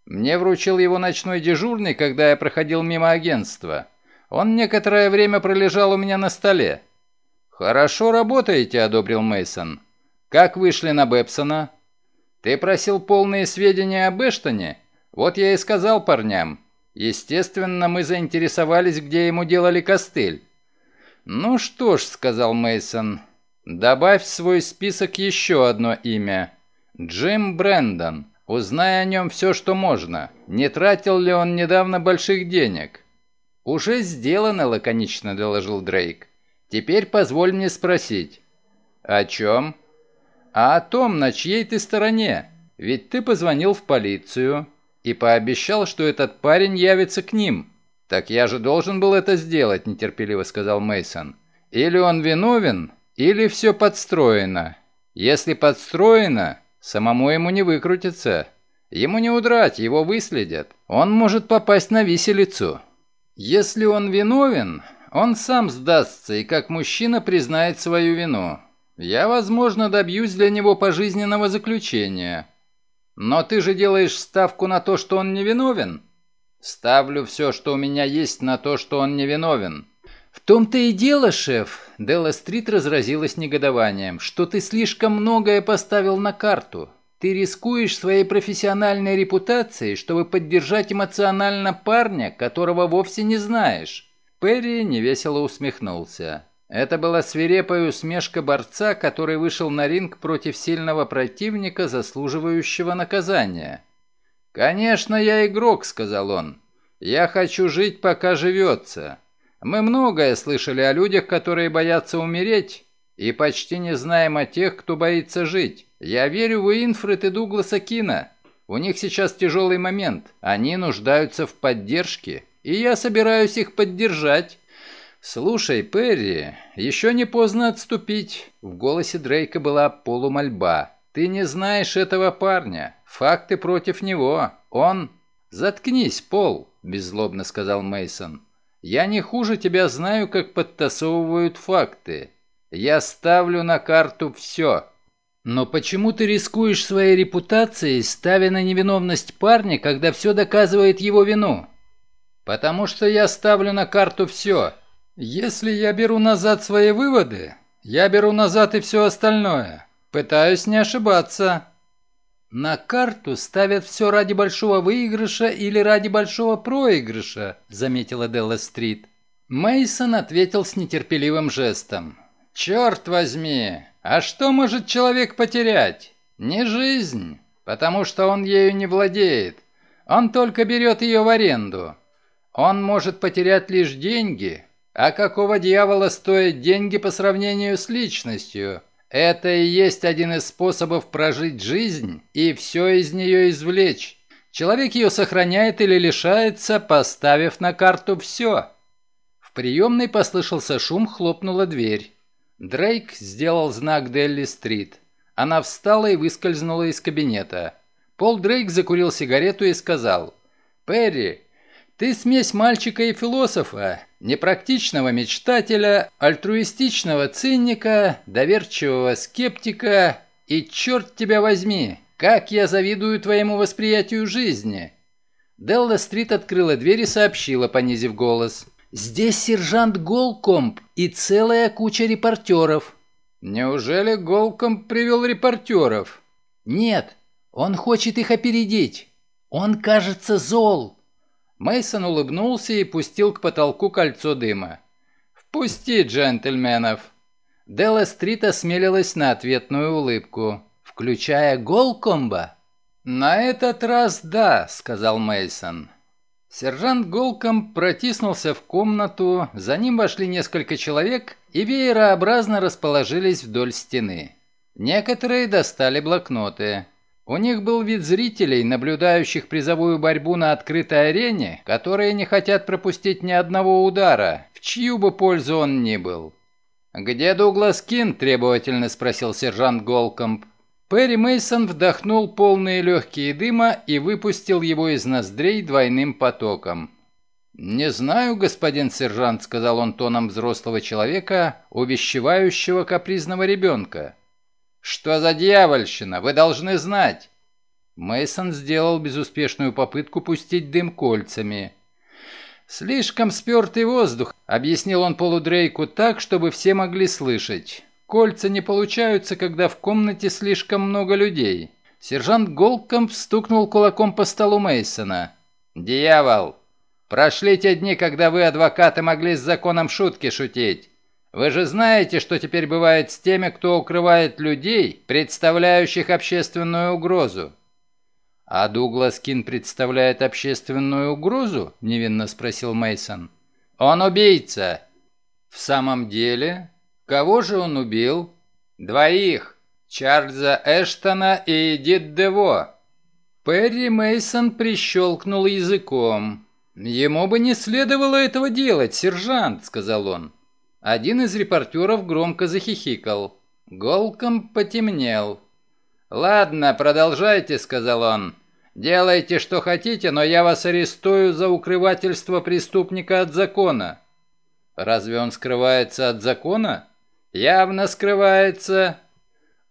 «Мне вручил его ночной дежурный, когда я проходил мимо агентства. Он некоторое время пролежал у меня на столе». «Хорошо работаете», – одобрил Мейсон. «Как вышли на Бэпсона?» «Ты просил полные сведения об Эштоне?» Вот я и сказал парням. Естественно, мы заинтересовались, где ему делали костыль. Ну что ж, сказал Мейсон, добавь в свой список еще одно имя. Джим Брэндон. Узнай о нем все, что можно. Не тратил ли он недавно больших денег? Уже сделано, лаконично доложил Дрейк. Теперь позволь мне спросить. О чем? А о том, на чьей ты стороне. Ведь ты позвонил в полицию, и пообещал, что этот парень явится к ним. Так я же должен был это сделать, нетерпеливо сказал Мейсон. Или он виновен, или все подстроено. Если подстроено, самому ему не выкрутиться. Ему не удрать, его выследят. Он может попасть на виселицу. Если он виновен, он сам сдастся и как мужчина признает свою вину. Я, возможно, добьюсь для него пожизненного заключения. Но ты же делаешь ставку на то, что он невиновен? Ставлю все, что у меня есть, на то, что он невиновен. В том-то и дело, шеф, Делла Стрит разразилась негодованием, что ты слишком многое поставил на карту. Ты рискуешь своей профессиональной репутацией, чтобы поддержать эмоционально парня, которого вовсе не знаешь. Перри невесело усмехнулся. Это была свирепая усмешка борца, который вышел на ринг против сильного противника, заслуживающего наказания. «Конечно, я игрок», — сказал он. «Я хочу жить, пока живется. Мы многое слышали о людях, которые боятся умереть, и почти не знаем о тех, кто боится жить. Я верю в Уинфред и Дугласа Кина. У них сейчас тяжелый момент. Они нуждаются в поддержке, и я собираюсь их поддержать». «Слушай, Перри, еще не поздно отступить». В голосе Дрейка была полумольба. «Ты не знаешь этого парня. Факты против него. Он...» «Заткнись, Пол», — беззлобно сказал мейсон «Я не хуже тебя знаю, как подтасовывают факты. Я ставлю на карту все». «Но почему ты рискуешь своей репутацией, ставя на невиновность парня, когда все доказывает его вину?» «Потому что я ставлю на карту все», если я беру назад свои выводы, я беру назад и все остальное. Пытаюсь не ошибаться. На карту ставят все ради большого выигрыша или ради большого проигрыша, заметила Делла Стрит. Мейсон ответил с нетерпеливым жестом. Черт возьми, а что может человек потерять? Не жизнь, потому что он ею не владеет. Он только берет ее в аренду. Он может потерять лишь деньги, а какого дьявола стоят деньги по сравнению с личностью? Это и есть один из способов прожить жизнь и все из нее извлечь. Человек ее сохраняет или лишается, поставив на карту все. В приемной послышался шум, хлопнула дверь. Дрейк сделал знак Делли-стрит. Она встала и выскользнула из кабинета. Пол Дрейк закурил сигарету и сказал, «Перри, ты смесь мальчика и философа непрактичного мечтателя, альтруистичного цинника, доверчивого скептика и черт тебя возьми, как я завидую твоему восприятию жизни!» Делла Стрит открыла дверь и сообщила, понизив голос. «Здесь сержант Голкомп и целая куча репортеров». «Неужели Голкомп привел репортеров?» «Нет, он хочет их опередить. Он, кажется, зол». Мейсон улыбнулся и пустил к потолку кольцо дыма. «Впусти, джентльменов!» Делла Стрит осмелилась на ответную улыбку, включая Голкомба. На этот раз да, сказал Мейсон. Сержант Голкомб протиснулся в комнату, за ним вошли несколько человек и веерообразно расположились вдоль стены. Некоторые достали блокноты. У них был вид зрителей, наблюдающих призовую борьбу на открытой арене, которые не хотят пропустить ни одного удара, в чью бы пользу он ни был. «Где Дуглас Кин?» – требовательно спросил сержант Голкомп. Перри Мейсон вдохнул полные легкие дыма и выпустил его из ноздрей двойным потоком. «Не знаю, господин сержант», – сказал он тоном взрослого человека, увещевающего капризного ребенка. Что за дьявольщина? Вы должны знать. Мейсон сделал безуспешную попытку пустить дым кольцами. Слишком спертый воздух, объяснил он полудрейку так, чтобы все могли слышать. Кольца не получаются, когда в комнате слишком много людей. Сержант Голком стукнул кулаком по столу Мейсона. Дьявол, прошли те дни, когда вы адвокаты могли с законом шутки шутить. Вы же знаете, что теперь бывает с теми, кто укрывает людей, представляющих общественную угрозу. А Дуглас Кин представляет общественную угрозу? невинно спросил Мейсон. Он убийца. В самом деле, кого же он убил? Двоих. Чарльза Эштона и Эдит Дево. Перри Мейсон прищелкнул языком. Ему бы не следовало этого делать, сержант, сказал он. Один из репортеров громко захихикал. Голком потемнел. «Ладно, продолжайте», — сказал он. «Делайте, что хотите, но я вас арестую за укрывательство преступника от закона». «Разве он скрывается от закона?» «Явно скрывается».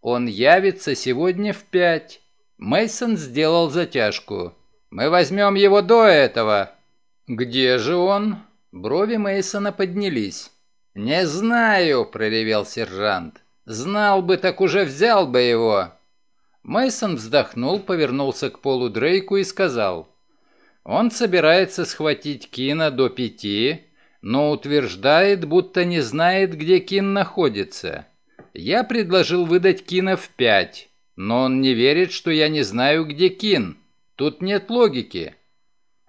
«Он явится сегодня в пять». Мейсон сделал затяжку. «Мы возьмем его до этого». «Где же он?» Брови Мейсона поднялись. «Не знаю», — проревел сержант. «Знал бы, так уже взял бы его». Мейсон вздохнул, повернулся к Полу Дрейку и сказал. «Он собирается схватить Кина до пяти, но утверждает, будто не знает, где Кин находится. Я предложил выдать Кина в пять, но он не верит, что я не знаю, где Кин. Тут нет логики».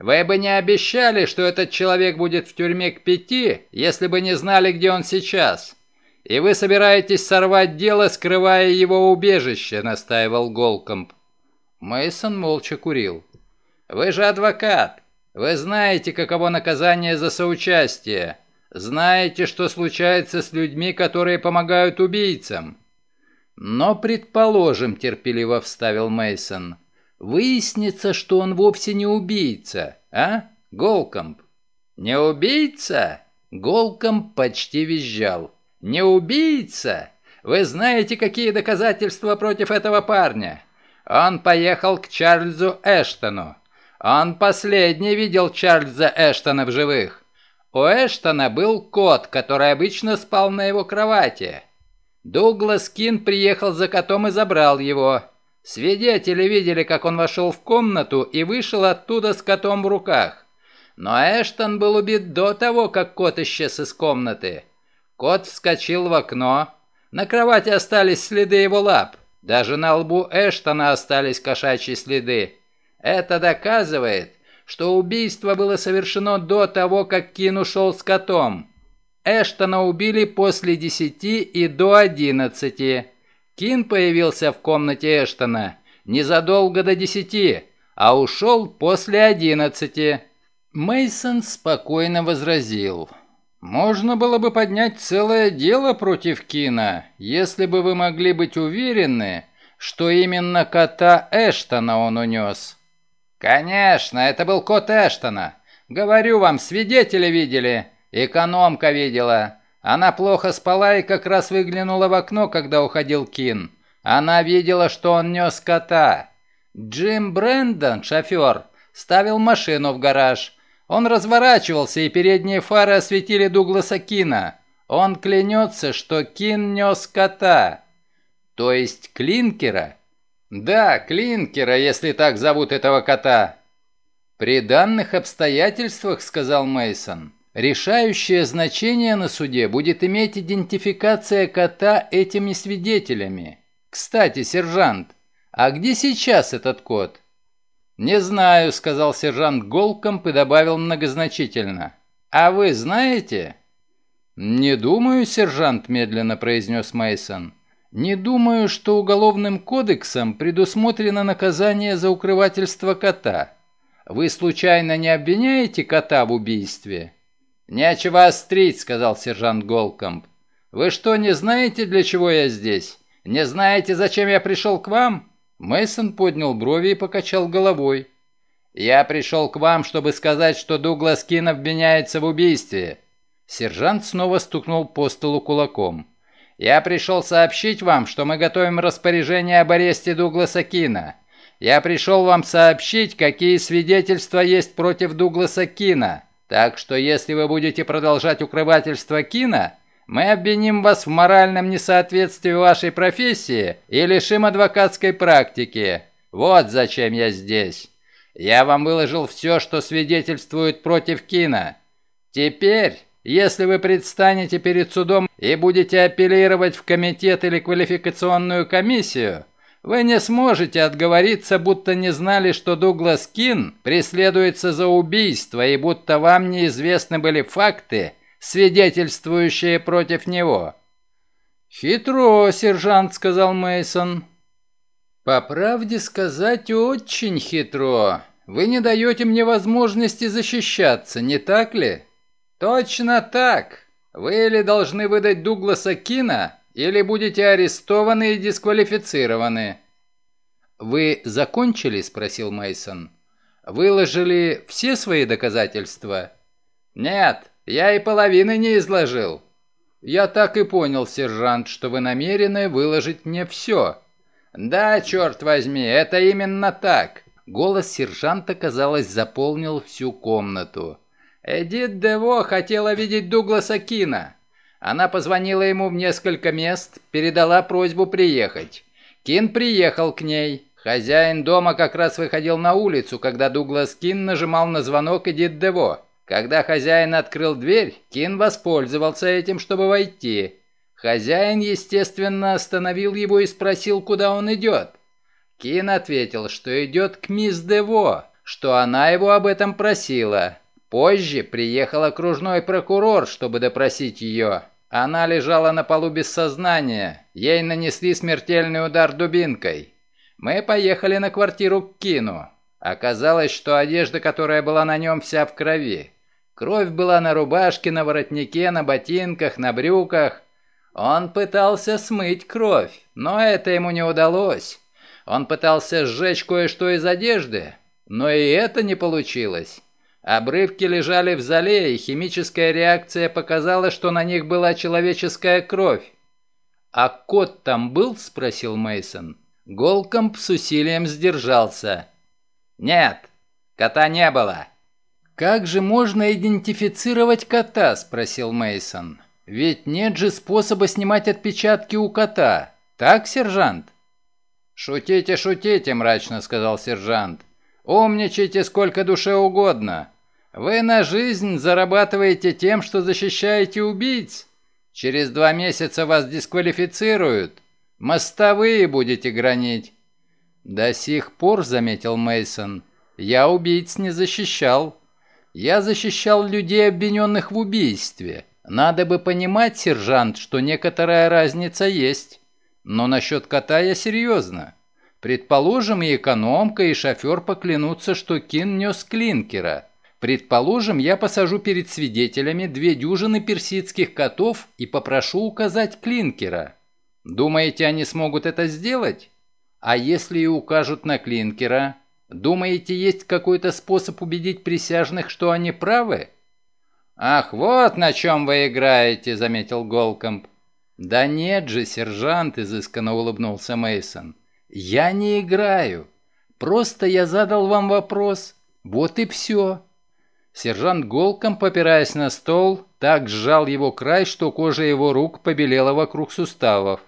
Вы бы не обещали, что этот человек будет в тюрьме к пяти, если бы не знали, где он сейчас. И вы собираетесь сорвать дело, скрывая его убежище, настаивал Голкомп. Мейсон молча курил. Вы же адвокат. Вы знаете, каково наказание за соучастие. Знаете, что случается с людьми, которые помогают убийцам. Но предположим, терпеливо вставил Мейсон. Выяснится, что он вовсе не убийца, а, Голкомп? Не убийца? Голкомп почти визжал. Не убийца? Вы знаете, какие доказательства против этого парня? Он поехал к Чарльзу Эштону. Он последний видел Чарльза Эштона в живых. У Эштона был кот, который обычно спал на его кровати. Дуглас Кин приехал за котом и забрал его. Свидетели видели, как он вошел в комнату и вышел оттуда с котом в руках. Но Эштон был убит до того, как кот исчез из комнаты. Кот вскочил в окно. На кровати остались следы его лап. Даже на лбу Эштона остались кошачьи следы. Это доказывает, что убийство было совершено до того, как Кин ушел с котом. Эштона убили после десяти и до одиннадцати. Кин появился в комнате Эштона незадолго до десяти, а ушел после одиннадцати. Мейсон спокойно возразил. «Можно было бы поднять целое дело против Кина, если бы вы могли быть уверены, что именно кота Эштона он унес». «Конечно, это был кот Эштона. Говорю вам, свидетели видели, экономка видела. Она плохо спала и как раз выглянула в окно, когда уходил Кин. Она видела, что он нес кота. Джим Брэндон, шофер, ставил машину в гараж. Он разворачивался, и передние фары осветили Дугласа Кина. Он клянется, что Кин нес кота. То есть Клинкера? Да, Клинкера, если так зовут этого кота. При данных обстоятельствах, сказал Мейсон, Решающее значение на суде будет иметь идентификация кота этими свидетелями. Кстати, сержант, а где сейчас этот кот? Не знаю, сказал сержант Голком, и добавил многозначительно. А вы знаете? Не думаю, сержант, медленно произнес Мейсон. Не думаю, что уголовным кодексом предусмотрено наказание за укрывательство кота. Вы случайно не обвиняете кота в убийстве? «Нечего острить», — сказал сержант Голкомп. «Вы что, не знаете, для чего я здесь? Не знаете, зачем я пришел к вам?» Мейсон поднял брови и покачал головой. «Я пришел к вам, чтобы сказать, что Дуглас Кин обвиняется в убийстве». Сержант снова стукнул по столу кулаком. «Я пришел сообщить вам, что мы готовим распоряжение об аресте Дугласа Кина. Я пришел вам сообщить, какие свидетельства есть против Дугласа Кина. Так что если вы будете продолжать укрывательство Кина, мы обвиним вас в моральном несоответствии вашей профессии и лишим адвокатской практики. Вот зачем я здесь. Я вам выложил все, что свидетельствует против Кина. Теперь, если вы предстанете перед судом и будете апеллировать в комитет или квалификационную комиссию, вы не сможете отговориться, будто не знали, что Дуглас Кин преследуется за убийство и будто вам неизвестны были факты, свидетельствующие против него. Хитро, сержант, сказал Мейсон. По правде сказать, очень хитро. Вы не даете мне возможности защищаться, не так ли? Точно так. Вы или должны выдать Дугласа Кина, или будете арестованы и дисквалифицированы». «Вы закончили?» – спросил Мейсон. «Выложили все свои доказательства?» «Нет, я и половины не изложил». «Я так и понял, сержант, что вы намерены выложить мне все». «Да, чёрт возьми, это именно так». Голос сержанта, казалось, заполнил всю комнату. «Эдит Дево хотела видеть Дугласа Кина. Она позвонила ему в несколько мест, передала просьбу приехать. Кин приехал к ней. Хозяин дома как раз выходил на улицу, когда Дуглас Кин нажимал на звонок Эдит Дево. Когда хозяин открыл дверь, Кин воспользовался этим, чтобы войти. Хозяин, естественно, остановил его и спросил, куда он идет. Кин ответил, что идет к мисс Дево, что она его об этом просила. Позже приехал окружной прокурор, чтобы допросить ее. Она лежала на полу без сознания. Ей нанесли смертельный удар дубинкой. Мы поехали на квартиру к Кину. Оказалось, что одежда, которая была на нем, вся в крови. Кровь была на рубашке, на воротнике, на ботинках, на брюках. Он пытался смыть кровь, но это ему не удалось. Он пытался сжечь кое-что из одежды, но и это не получилось. Обрывки лежали в зале, и химическая реакция показала, что на них была человеческая кровь. «А кот там был?» – спросил Мейсон. Голкомп с усилием сдержался. «Нет, кота не было». «Как же можно идентифицировать кота?» – спросил Мейсон. «Ведь нет же способа снимать отпечатки у кота. Так, сержант?» «Шутите, шутите», – мрачно сказал сержант. Умничайте сколько душе угодно. Вы на жизнь зарабатываете тем, что защищаете убийц. Через два месяца вас дисквалифицируют. Мостовые будете гранить. До сих пор, заметил Мейсон, я убийц не защищал. Я защищал людей, обвиненных в убийстве. Надо бы понимать, сержант, что некоторая разница есть. Но насчет кота я серьезно. Предположим, и экономка, и шофер поклянутся, что Кин нес клинкера. Предположим, я посажу перед свидетелями две дюжины персидских котов и попрошу указать клинкера. Думаете, они смогут это сделать? А если и укажут на клинкера? Думаете, есть какой-то способ убедить присяжных, что они правы? «Ах, вот на чем вы играете», — заметил Голкомп. «Да нет же, сержант», — изысканно улыбнулся Мейсон. «Я не играю. Просто я задал вам вопрос. Вот и все». Сержант Голком, попираясь на стол, так сжал его край, что кожа его рук побелела вокруг суставов.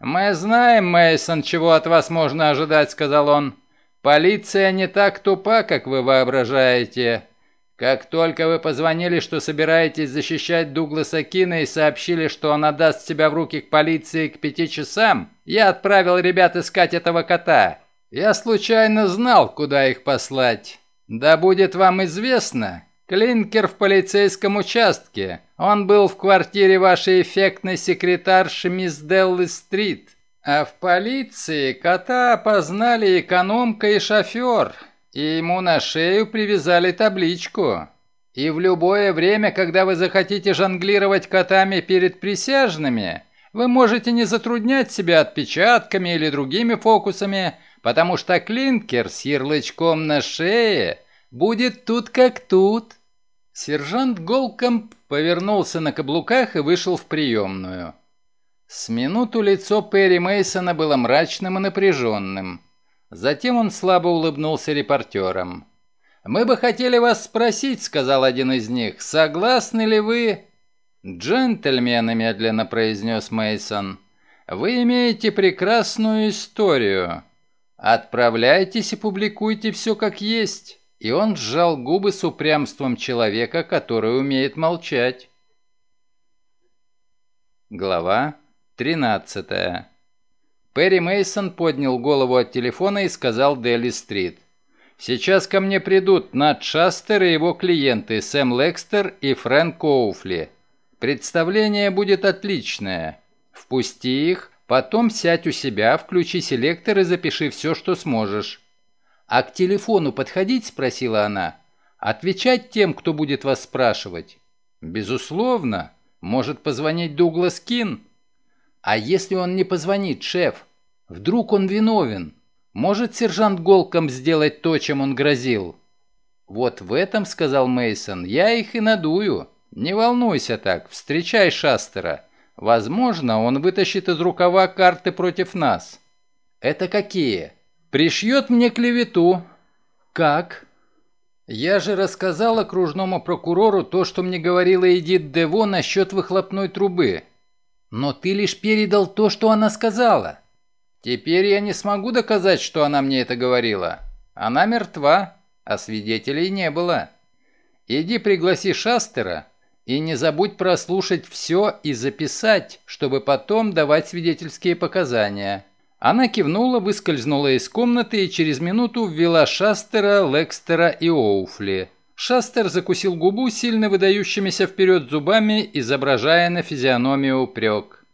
«Мы знаем, Мейсон, чего от вас можно ожидать», — сказал он. «Полиция не так тупа, как вы воображаете. Как только вы позвонили, что собираетесь защищать Дугласа Кина и сообщили, что он отдаст себя в руки к полиции к пяти часам, я отправил ребят искать этого кота. Я случайно знал, куда их послать. Да будет вам известно, Клинкер в полицейском участке. Он был в квартире вашей эффектной секретарши мисс Деллы Стрит. А в полиции кота опознали экономка и шофер и ему на шею привязали табличку. И в любое время, когда вы захотите жонглировать котами перед присяжными, вы можете не затруднять себя отпечатками или другими фокусами, потому что клинкер с ярлычком на шее будет тут как тут. Сержант Голкомп повернулся на каблуках и вышел в приемную. С минуту лицо Перри Мейсона было мрачным и напряженным. Затем он слабо улыбнулся репортерам. «Мы бы хотели вас спросить», — сказал один из них, — «согласны ли вы...» «Джентльмены», — медленно произнес мейсон «вы имеете прекрасную историю. Отправляйтесь и публикуйте все как есть». И он сжал губы с упрямством человека, который умеет молчать. Глава тринадцатая. Перри Мейсон поднял голову от телефона и сказал Дели-стрит. «Сейчас ко мне придут Нат Шастер и его клиенты Сэм Лекстер и Фрэнк Коуфли. Представление будет отличное. Впусти их, потом сядь у себя, включи селектор и запиши все, что сможешь». «А к телефону подходить?» – спросила она. «Отвечать тем, кто будет вас спрашивать?» «Безусловно. Может позвонить Дуглас Кин?» А если он не позвонит, шеф? Вдруг он виновен? Может сержант Голком сделать то, чем он грозил? Вот в этом, сказал Мейсон, я их и надую. Не волнуйся так, встречай Шастера. Возможно, он вытащит из рукава карты против нас. Это какие? Пришьет мне клевету. Как? Я же рассказал окружному прокурору то, что мне говорила Эдит Дево насчет выхлопной трубы. Но ты лишь передал то, что она сказала. Теперь я не смогу доказать, что она мне это говорила. Она мертва, а свидетелей не было. Иди пригласи Шастера и не забудь прослушать все и записать, чтобы потом давать свидетельские показания». Она кивнула, выскользнула из комнаты и через минуту ввела Шастера, Лекстера и Оуфли. Шастер закусил губу сильно выдающимися вперед зубами, изображая на физиономии упрек.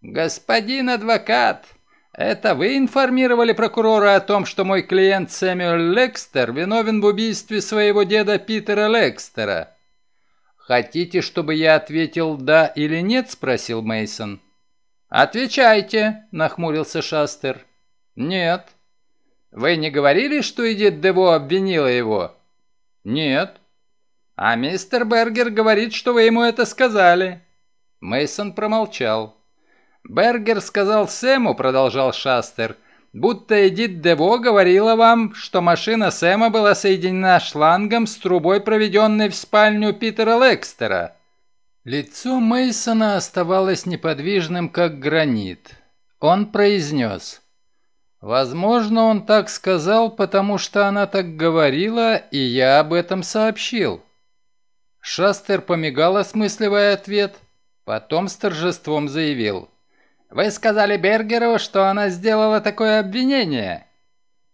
«Господин адвокат, это вы информировали прокурора о том, что мой клиент Сэмюэл Лекстер виновен в убийстве своего деда Питера Лекстера?» «Хотите, чтобы я ответил «да» или «нет»?» – спросил мейсон «Отвечайте», – нахмурился Шастер. «Нет». «Вы не говорили, что Эдит Дево обвинила его?» Нет. А мистер Бергер говорит, что вы ему это сказали. Мейсон промолчал. Бергер сказал Сэму, продолжал Шастер, будто Эдит Дево говорила вам, что машина Сэма была соединена шлангом с трубой, проведенной в спальню Питера Лекстера. Лицо Мейсона оставалось неподвижным, как гранит. Он произнес Возможно, он так сказал, потому что она так говорила, и я об этом сообщил. Шастер помигал, осмысливая ответ, потом с торжеством заявил. «Вы сказали Бергеру, что она сделала такое обвинение?»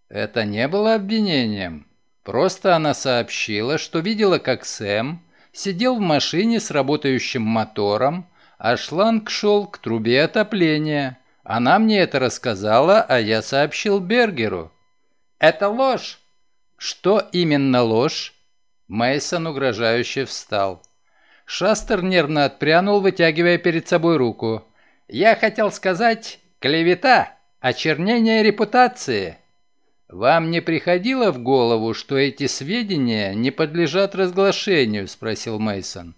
Это не было обвинением. Просто она сообщила, что видела, как Сэм сидел в машине с работающим мотором, а шланг шел к трубе отопления. Она мне это рассказала, а я сообщил Бергеру. Это ложь. Что именно ложь? Мейсон угрожающе встал. Шастер нервно отпрянул, вытягивая перед собой руку. Я хотел сказать клевета, очернение репутации. Вам не приходило в голову, что эти сведения не подлежат разглашению, спросил Мейсон.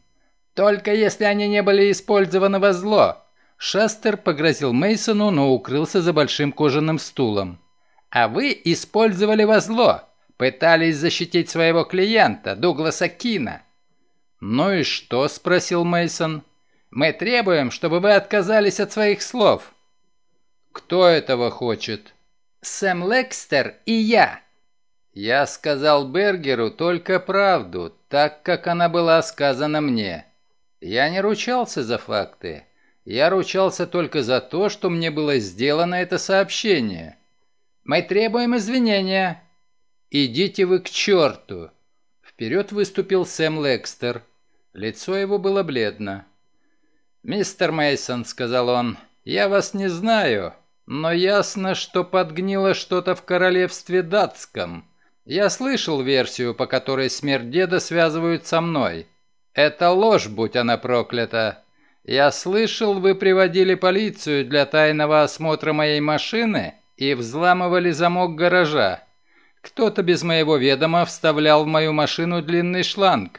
Только если они не были использованы во зло. Шастер погрозил Мейсону, но укрылся за большим кожаным стулом. «А вы использовали во зло. Пытались защитить своего клиента, Дугласа Кина». «Ну и что?» – спросил Мейсон. «Мы требуем, чтобы вы отказались от своих слов». «Кто этого хочет?» «Сэм Лекстер и я». Я сказал Бергеру только правду, так как она была сказана мне. Я не ручался за факты. Я ручался только за то, что мне было сделано это сообщение. Мы требуем извинения. Идите вы к черту. Вперед выступил Сэм Лекстер. Лицо его было бледно. «Мистер Мейсон, сказал он, — «я вас не знаю, но ясно, что подгнило что-то в королевстве датском. Я слышал версию, по которой смерть деда связывают со мной. Это ложь, будь она проклята. «Я слышал, вы приводили полицию для тайного осмотра моей машины и взламывали замок гаража. Кто-то без моего ведома вставлял в мою машину длинный шланг.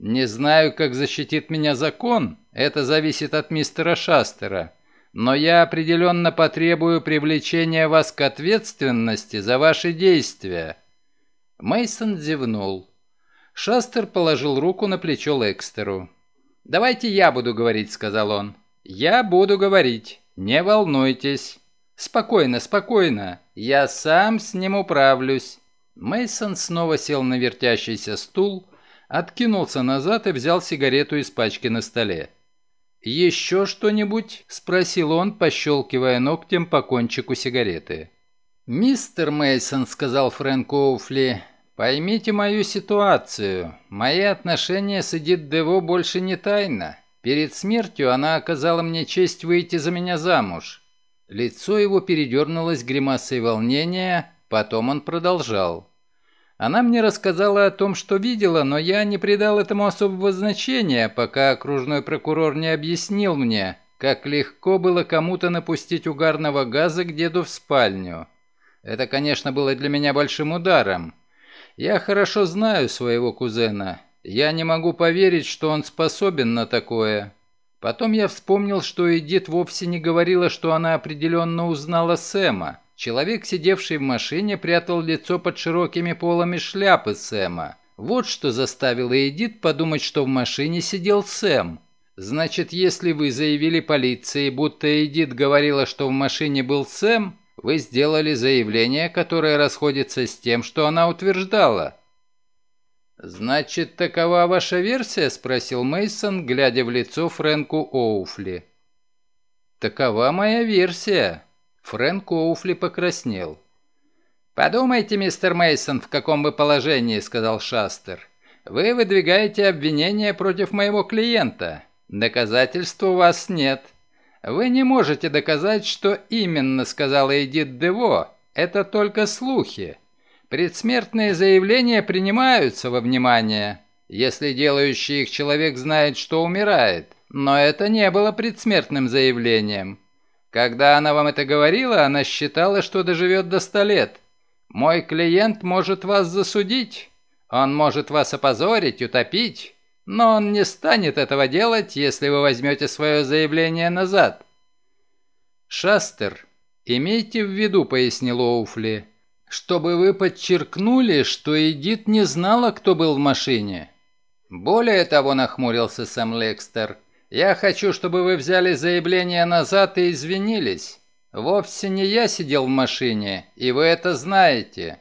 Не знаю, как защитит меня закон, это зависит от мистера Шастера, но я определенно потребую привлечения вас к ответственности за ваши действия». Мейсон зевнул. Шастер положил руку на плечо Лекстеру. «Давайте я буду говорить», — сказал он. «Я буду говорить. Не волнуйтесь. Спокойно, спокойно. Я сам с ним управлюсь». Мейсон снова сел на вертящийся стул, откинулся назад и взял сигарету из пачки на столе. «Еще что-нибудь?» – спросил он, пощелкивая ногтем по кончику сигареты. «Мистер Мейсон сказал Фрэнк Оуфли, Поймите мою ситуацию. Мои отношения с Эдит Дево больше не тайна. Перед смертью она оказала мне честь выйти за меня замуж. Лицо его передернулось гримасой волнения, потом он продолжал. Она мне рассказала о том, что видела, но я не придал этому особого значения, пока окружной прокурор не объяснил мне, как легко было кому-то напустить угарного газа к деду в спальню. Это, конечно, было для меня большим ударом. Я хорошо знаю своего кузена. Я не могу поверить, что он способен на такое. Потом я вспомнил, что Эдит вовсе не говорила, что она определенно узнала Сэма. Человек, сидевший в машине, прятал лицо под широкими полами шляпы Сэма. Вот что заставило Эдит подумать, что в машине сидел Сэм. Значит, если вы заявили полиции, будто Эдит говорила, что в машине был Сэм, вы сделали заявление, которое расходится с тем, что она утверждала. Значит, такова ваша версия, спросил Мейсон, глядя в лицо Френку Оуфли. Такова моя версия. Френк Оуфли покраснел. Подумайте, мистер Мейсон, в каком вы положении, сказал Шастер. Вы выдвигаете обвинение против моего клиента. Доказательств у вас нет. Вы не можете доказать, что именно сказала Эдит Дево. Это только слухи. Предсмертные заявления принимаются во внимание, если делающий их человек знает, что умирает. Но это не было предсмертным заявлением. Когда она вам это говорила, она считала, что доживет до 100 лет. Мой клиент может вас засудить. Он может вас опозорить, утопить. Но он не станет этого делать, если вы возьмете свое заявление назад. «Шастер, имейте в виду», — пояснил Оуфли, — «чтобы вы подчеркнули, что Эдит не знала, кто был в машине». «Более того», — нахмурился сам Лекстер, — «я хочу, чтобы вы взяли заявление назад и извинились. Вовсе не я сидел в машине, и вы это знаете».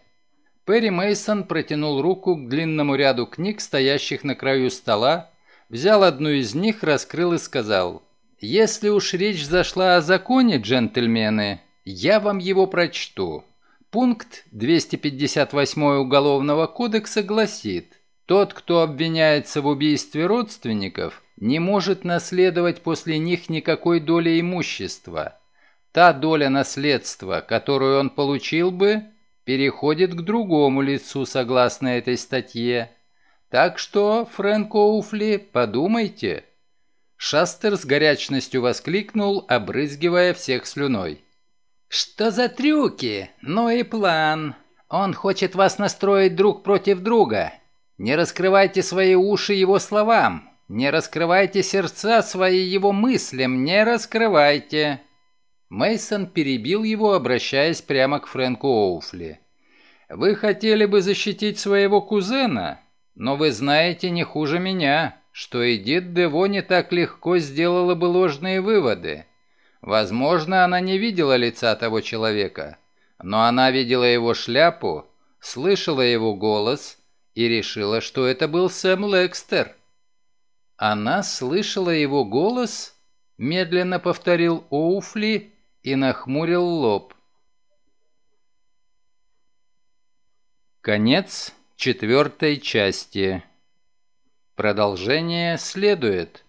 Перри Мейсон протянул руку к длинному ряду книг, стоящих на краю стола, взял одну из них, раскрыл и сказал, «Если уж речь зашла о законе, джентльмены, я вам его прочту. Пункт 258 Уголовного кодекса гласит, тот, кто обвиняется в убийстве родственников, не может наследовать после них никакой доли имущества. Та доля наследства, которую он получил бы, переходит к другому лицу согласно этой статье. Так что, Фрэнк Оуфли, подумайте». Шастер с горячностью воскликнул, обрызгивая всех слюной. «Что за трюки? Ну и план. Он хочет вас настроить друг против друга. Не раскрывайте свои уши его словам. Не раскрывайте сердца свои его мыслям. Не раскрывайте». Мейсон перебил его, обращаясь прямо к Фрэнку Оуфли. «Вы хотели бы защитить своего кузена, но вы знаете не хуже меня, что Эдит Дево не так легко сделала бы ложные выводы. Возможно, она не видела лица того человека, но она видела его шляпу, слышала его голос и решила, что это был Сэм Лекстер». «Она слышала его голос?» – медленно повторил Оуфли – и нахмурил лоб. Конец четвертой части. Продолжение следует.